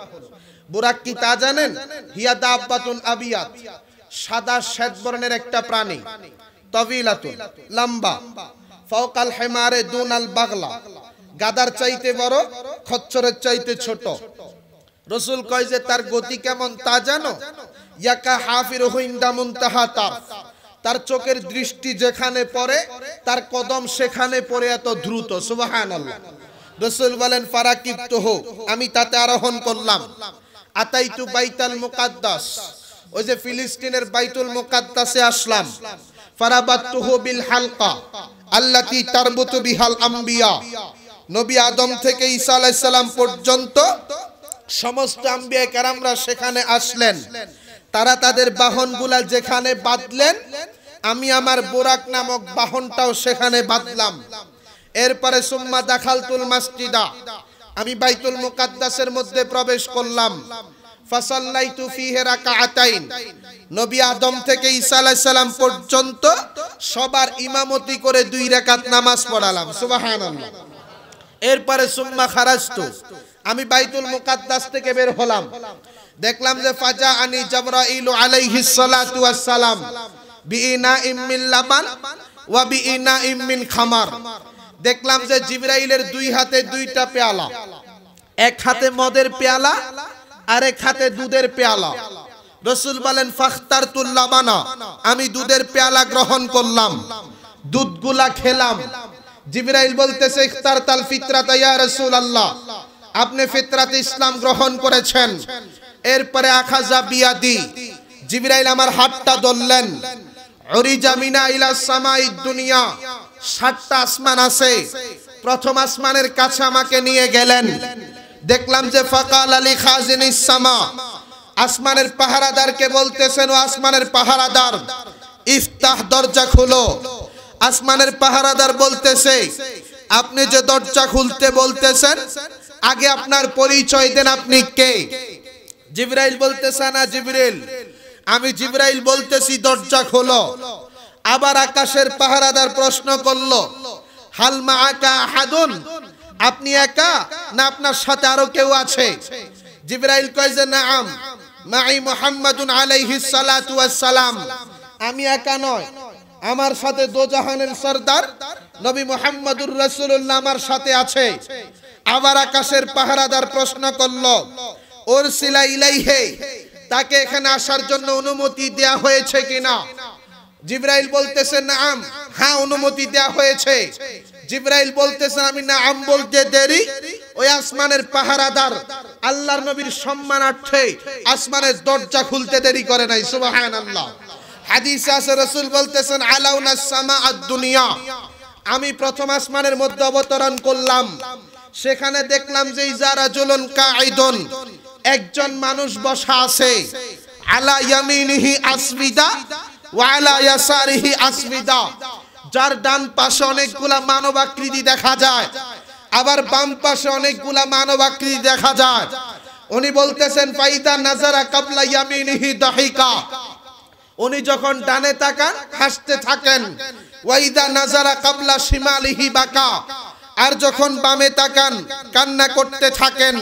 বোরাক কি তা জানেন হিয়া দাব্বাতুন আবিয়াত সাদা শ্বেত বর্ণের একটা প্রাণী তবিলাতুন লম্বা ফাওকাল হেমারে দুনাল বাগলা গাদার চাইতে বড় খচ্চরের চাইতে ছোট রসুল কয় যে তার গতি কেমন তা জানো ইয়াকা হাফির হুইন্দা মুনতাহা তাফ তার চোখের দৃষ্টি যেখানে পড়ে তার কদম সেখানে পড়ে এত দ্রুত সুবাহান আল্লাহ রসুল বলেন ফারাকিপ্ত হোক আমি তাতে আরোহণ করলাম আতাইতু বাইতাল মুকাদ্দাস ওই যে ফিলিস্তিনের বাইতুল মুকাদ্দাসে আসলাম ফারাবাত্তুহু বিল হালকা আল্লাতি তারবুতু বিহাল আম্বিয়া নবী আদম থেকে ঈসা আলাইহিস পর্যন্ত সমস্ত আম্বিয়া কারামরা সেখানে আসলেন তারা তাদের বাহনগুলা যেখানে বাঁধলেন আমি আমার বোরাক নামক বাহনটাও সেখানে বাঁধলাম এরপরে সুম্মা দাখালতুল মাসজিদা আমি বাইতুল মুকাদ্দাসের মধ্যে প্রবেশ করলাম ফাসাল্লাইতু ফিহি রাকাআতাইন নবী আদম থেকে ঈসা আলাইহিস সালাম পর্যন্ত সবার ইমামতি করে দুই রেখাত নামাজ পড়ালাম সুবহানাল্লাহ এরপরে সুম্মা খারাজতু আমি বাইতুল মুকাদ্দাস থেকে বের হলাম দেখলাম যে ফাজা আনি জাবরাইল আলাইহিস সালাতু ওয়াস সালাম বিনা ইমিন লাবান ওয়া বিনা ইমিন খামার দেখলাম যে জিবরাইলের দুই হাতে দুইটা পেয়ালা এক হাতে মদের পেয়ালা আর এক হাতে দুধের পেয়ালা রসুল বলেন ফাখতার তুল্লাবানা আমি দুধের পেয়ালা গ্রহণ করলাম দুধগুলা খেলাম জিব্রাইল বলতেছে ইখতার তাল ফিতরাত ইয়া রাসূল আল্লাহ আপনি ফিতরাত ইসলাম গ্রহণ করেছেন এরপরে আখাজা বিয়াদি জিব্রাইল আমার হাতটা ধরলেন দুনিয়া সাতটা আসমান আছে প্রথম আসমানের কাছে আমাকে নিয়ে গেলেন দেখলাম যে আলী খাজিন ইসামা আসমানের পাহারাদারকে বলতেছেন আসমানের পাহারাদার ইফতাহ দরজা খুলো আসমানের পাহারাদার বলতেছে আপনি যে দরজা খুলতে বলতেছেন আগে আপনার পরিচয় দেন আপনি কে জিবরাইল বলতেছেন না জিবরাইল আমি জিব্রাইল বলতেছি দরজা খোলো আবার আকাশের পাহারাদার প্রশ্ন করল হালমা আকা হাদুন আপনি একা না আপনার সাথে আরো কেউ আছে জিব্রাইল কয় যে না আম মাই মুহাম্মাদুন আলাইহিস সালাতু ওয়াস সালাম আমি একা নয় আমার সাথে দোজাহানের সর্দার নবী মোহাম্মদুর রাসূলুল্লাহ আমার সাথে আছে আবার আকাশের পাহারাদার প্রশ্ন করল ওর ইলাইহি তাকে এখানে আসার জন্য অনুমতি দেয়া হয়েছে কিনা জিব্রাইল বলতেছে নাম হ্যাঁ অনুমতি দেয়া হয়েছে জিব্রাইল বলতেছে আমি না আম বলতে দেরি ওই আসমানের পাহারাদার আল্লাহর নবীর সম্মানার্থে আসমানের দরজা খুলতে দেরি করে নাই সুবহানাল্লাহ হাদিস আছে রাসূল বলতেছেন আলাউনা সামা দুনিয়া আমি প্রথম আসমানের মধ্যে অবতরণ করলাম সেখানে দেখলাম যে ইজারা জুলুন কাঈদুন একজন মানুষ বসা আছে আলা ইয়ামিনিহি আসমিদা ওয়া আলা ইয়াসারিহি আসমিদা যার ডান পাশে অনেকগুলা মানবাকৃতি দেখা যায় আবার বাম পাশে অনেকগুলা মানবাকৃতি দেখা যায় উনি বলতেছেন ফাইদা নাজারা কাবলা ইয়ামিনিহি দাহিকা উনি যখন ডানে তাকান হাসতে থাকেন ওয়াইদা নাজারা কাবলা শিমালিহি বাকা আর যখন বামে তাকান কান্না করতে থাকেন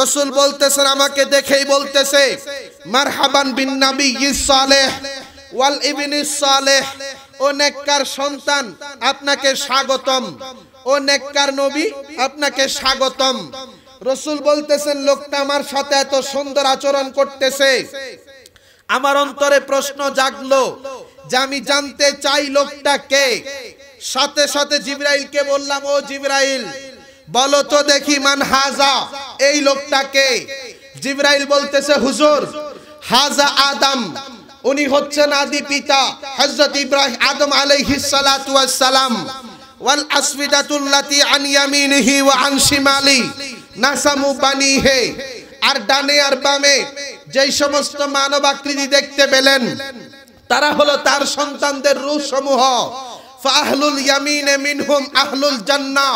রসুল বলতেছেন আমাকে দেখেই বলতেছে মারহাবান বিন নাবি সালেহ ওয়াল ইবিন সালেহ ও নেককার সন্তান আপনাকে স্বাগতম ও নেককার নবী আপনাকে স্বাগতম রসুল বলতেছেন লোকটা আমার সাথে এত সুন্দর আচরণ করতেছে আমার অন্তরে প্রশ্ন জাগলো যে আমি জানতে চাই লোকটা কে সাথে সাথে জিব্রাইলকে বললাম ও জিব্রাইল বলো তো দেখি মান হাজা এই লোকটাকে জিব্রাইল বলতেছে হুজুর হাজা আদম উনি হচ্ছেন আদি পিতা হযরত ইব্রাহিম আদম আলাইহিস সালাতু ওয়াস সালাম ওয়াল আসবিদাতুল লাতি আন ইয়ামিনিহি ওয়া আন শিমালি নাসামু বানি হে আর ডানে আর বামে যেই সমস্ত মানব আকৃতি দেখতে পেলেন তারা হলো তার সন্তানদের রূহ সমূহ ফাহলুল ইয়ামিনে মিনহুম আহলুল জান্নাহ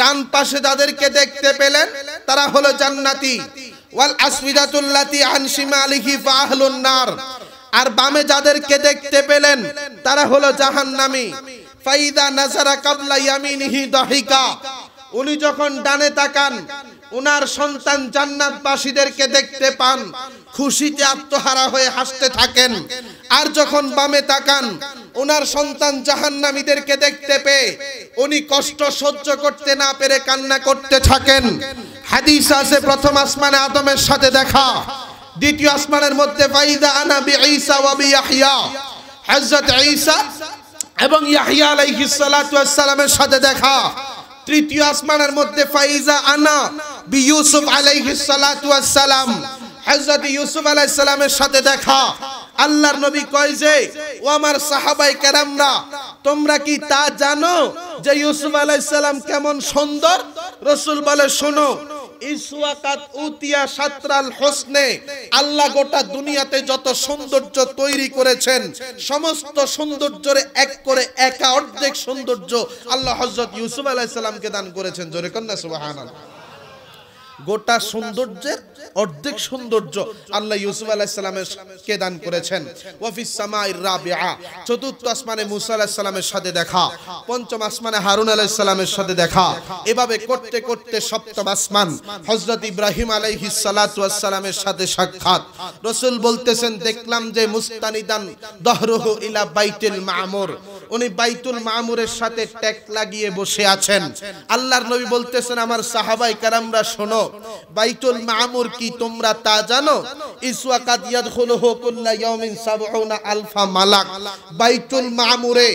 ডান পাশে যাদেরকে দেখতে পেলেন তারা হলো জান্নাতি ওয়াল আসবিদাতুল্লাতি আন শিমালিহি ফাহলুন নার আর বামে যাদেরকে দেখতে পেলেন তারা হলো জাহান্নামী ফাইদা নাজারা কাবলা ইয়ামিনিহি দাহিকা উনি যখন ডানে তাকান উনার সন্তান জান্নাতবাসীদেরকে দেখতে পান খুশিতে আত্মহারা হয়ে হাসতে থাকেন আর যখন বামে তাকান ওনার সন্তান জাহান্নামীদেরকে দেখতে পেয়ে উনি কষ্ট সহ্য করতে না পেরে কান্না করতে থাকেন হাদিস আছে প্রথম আসমানে আদমের সাথে দেখা দ্বিতীয় আসমানের মধ্যে ফাইদা আনা বি ঈসা ওয়া বি ইয়াহইয়া হযরত ঈসা এবং ইয়াহইয়া আলাইহিস সালাতু ওয়াস সালামের সাথে দেখা তৃতীয় আসমানের মধ্যে ফাইজা আনা বি ইউসুফ আলাইহিস সালাতু ওয়াস সালাম হযরত ইউসুফ সালামের সাথে দেখা আল্লাহর নবী কয় যে ও আমার সাহাবাই কেরামরা তোমরা কি তা জানো যে ইউসুফ সালাম কেমন সুন্দর রাসূল বলে শোনো আল্লাহ গোটা দুনিয়াতে যত সৌন্দর্য তৈরি করেছেন সমস্ত সৌন্দর্যের এক করে একা অর্ধেক সৌন্দর্য আল্লাহ হজরত ইউসুফ আলাইসাল্লামকে দান করেছেন জোরে কন্যা সুবহানাল্লাহ গোটা সৌন্দর্যের অর্ধেক সৌন্দর্য আল্লাহ ইউসুফ আলাহিসাল্লামের কে দান করেছেন ওয়াফিস সামাই রাবিয়া চতুর্থ আসমানে মুসা আলাহিসাল্লামের সাথে দেখা পঞ্চম আসমানে হারুন আলাহিসাল্লামের সাথে দেখা এভাবে করতে করতে সপ্তম আসমান হজরত ইব্রাহিম আলাইহি সাথে সাক্ষাৎ রসুল বলতেছেন দেখলাম যে মুস্তানিদান দহরুহ ইলা বাইতুল মামুর উনি বাইতুল মামুরের সাথে ট্যাক লাগিয়ে বসে আছেন আল্লাহর নবী বলতেছেন আমার সাহাবাই কারামরা শোনো বাইতুল মামুর কি তোমরা তা জানো ইসওয়া কুল্লা ইয়াউমিন আলফা মালাক বাইতুল মামুরে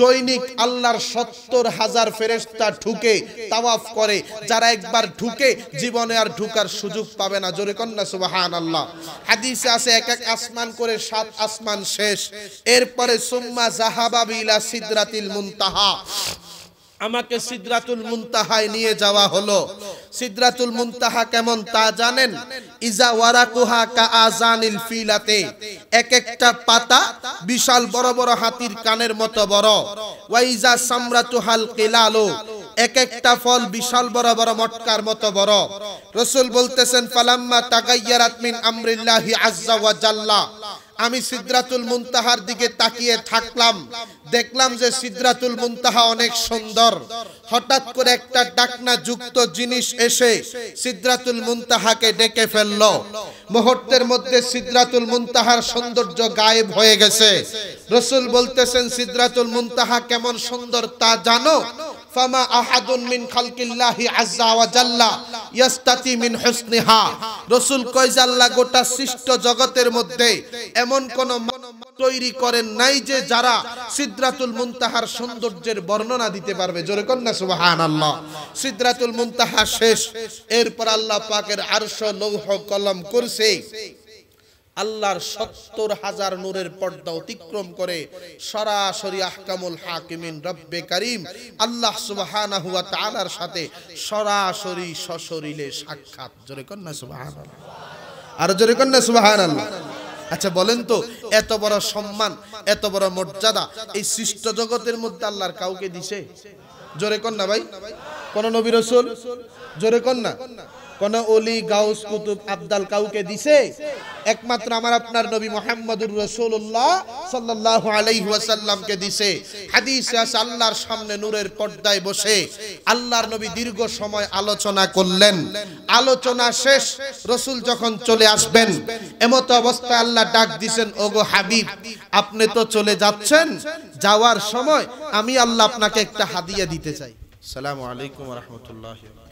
দৈনিক আল্লাহর 70 হাজার ফেরেশতা ঢুকে তাওয়াফ করে যারা একবার ঢুকে জীবনে আর ঢুকার সুযোগ পাবে না জোরে কন্যা সুবহানাল্লাহ হাদিসে আছে এক এক আসমান করে সাত আসমান শেষ এরপরে সুম্মা জাহাবা বিলা সিদ্রাতিল মুনতাহা আমাকে সিদ্রাতুল মুনতাহায় নিয়ে যাওয়া হলো সিদ্রাতুল মুনতাহা কেমন তা জানেন ইজা ওয়ারাকুহা কা আজানিল ফিলাতে এক একটা পাতা বিশাল বড় বড় হাতির কানের মতো বড় ওয়া ওয়াইজা সামরাতুহাল কিলালো এক একটা ফল বিশাল বড় বড় মটকার মতো বড় রসুল বলতেছেন ফালাম্মা তাগাইয়ারাত মিন আমরিল্লাহি আজ্জা ওয়া জাল্লা আমি সিদ্রাতুল মুনতাহার দিকে তাকিয়ে থাকলাম দেখলাম যে সিদ্রাতুল মুনতাহা অনেক সুন্দর হঠাৎ করে একটা ডাকনা যুক্ত জিনিস এসে সিদ্রাতুল মুনতাহাকে ডেকে ফেলল মুহূর্তের মধ্যে সিদ্রাতুল মুনতাহার সৌন্দর্য গায়েব হয়ে গেছে রসুল বলতেছেন সিদ্রাতুল মুনতাহা কেমন সুন্দর তা জানো ফামা আহাদুন মিন খালকিল্লাহি আজ্জা ওয়া জাল্লা মিন হুসনিহা রাসূল আল্লাহ গোটা সৃষ্ট জগতের মধ্যে এমন কোন তৈরি করেন নাই যে যারা সিদ্রাতুল মুনতাহার সৌন্দর্যের বর্ণনা দিতে পারবে জোরে কন্যা সুবহানাল্লাহ সিদ্রাতুল মুনতাহা শেষ এরপর আল্লাহ পাকের আরশ লৌহ কলম করছে আল্লাহর সত্তর হাজার নূরের পর্দা অতিক্রম করে সরাসরি আহকামুল হাকিমিন রব্বে করিম আল্লাহ সুবাহানা হুয়া সাথে সরাসরি সশরীরে সাক্ষাৎ জোরে কন্যা সুবাহান আর জোরে কন্যা সুবাহান আল্লাহ আচ্ছা বলেন তো এত বড় সম্মান এত বড় মর্যাদা এই সৃষ্ট জগতের মধ্যে আল্লাহর কাউকে দিছে জোরে কন্যা ভাই কোন নবীর জোরে কন্যা কোন অলি গাউস কুতুব আব্দাল কাউকে দিছে একমাত্র আমার আপনার নবী মোহাম্মদুর রসুল্লাহ সাল্লাহ আলাইহাসাল্লামকে দিছে হাদিস আল্লাহর সামনে নূরের পর্দায় বসে আল্লাহর নবী দীর্ঘ সময় আলোচনা করলেন আলোচনা শেষ রসুল যখন চলে আসবেন এমত অবস্থায় আল্লাহ ডাক দিছেন ওগো হাবিব আপনি তো চলে যাচ্ছেন যাওয়ার সময় আমি আল্লাহ আপনাকে একটা হাদিয়া দিতে চাই সালামু আলাইকুম রহমতুল্লাহ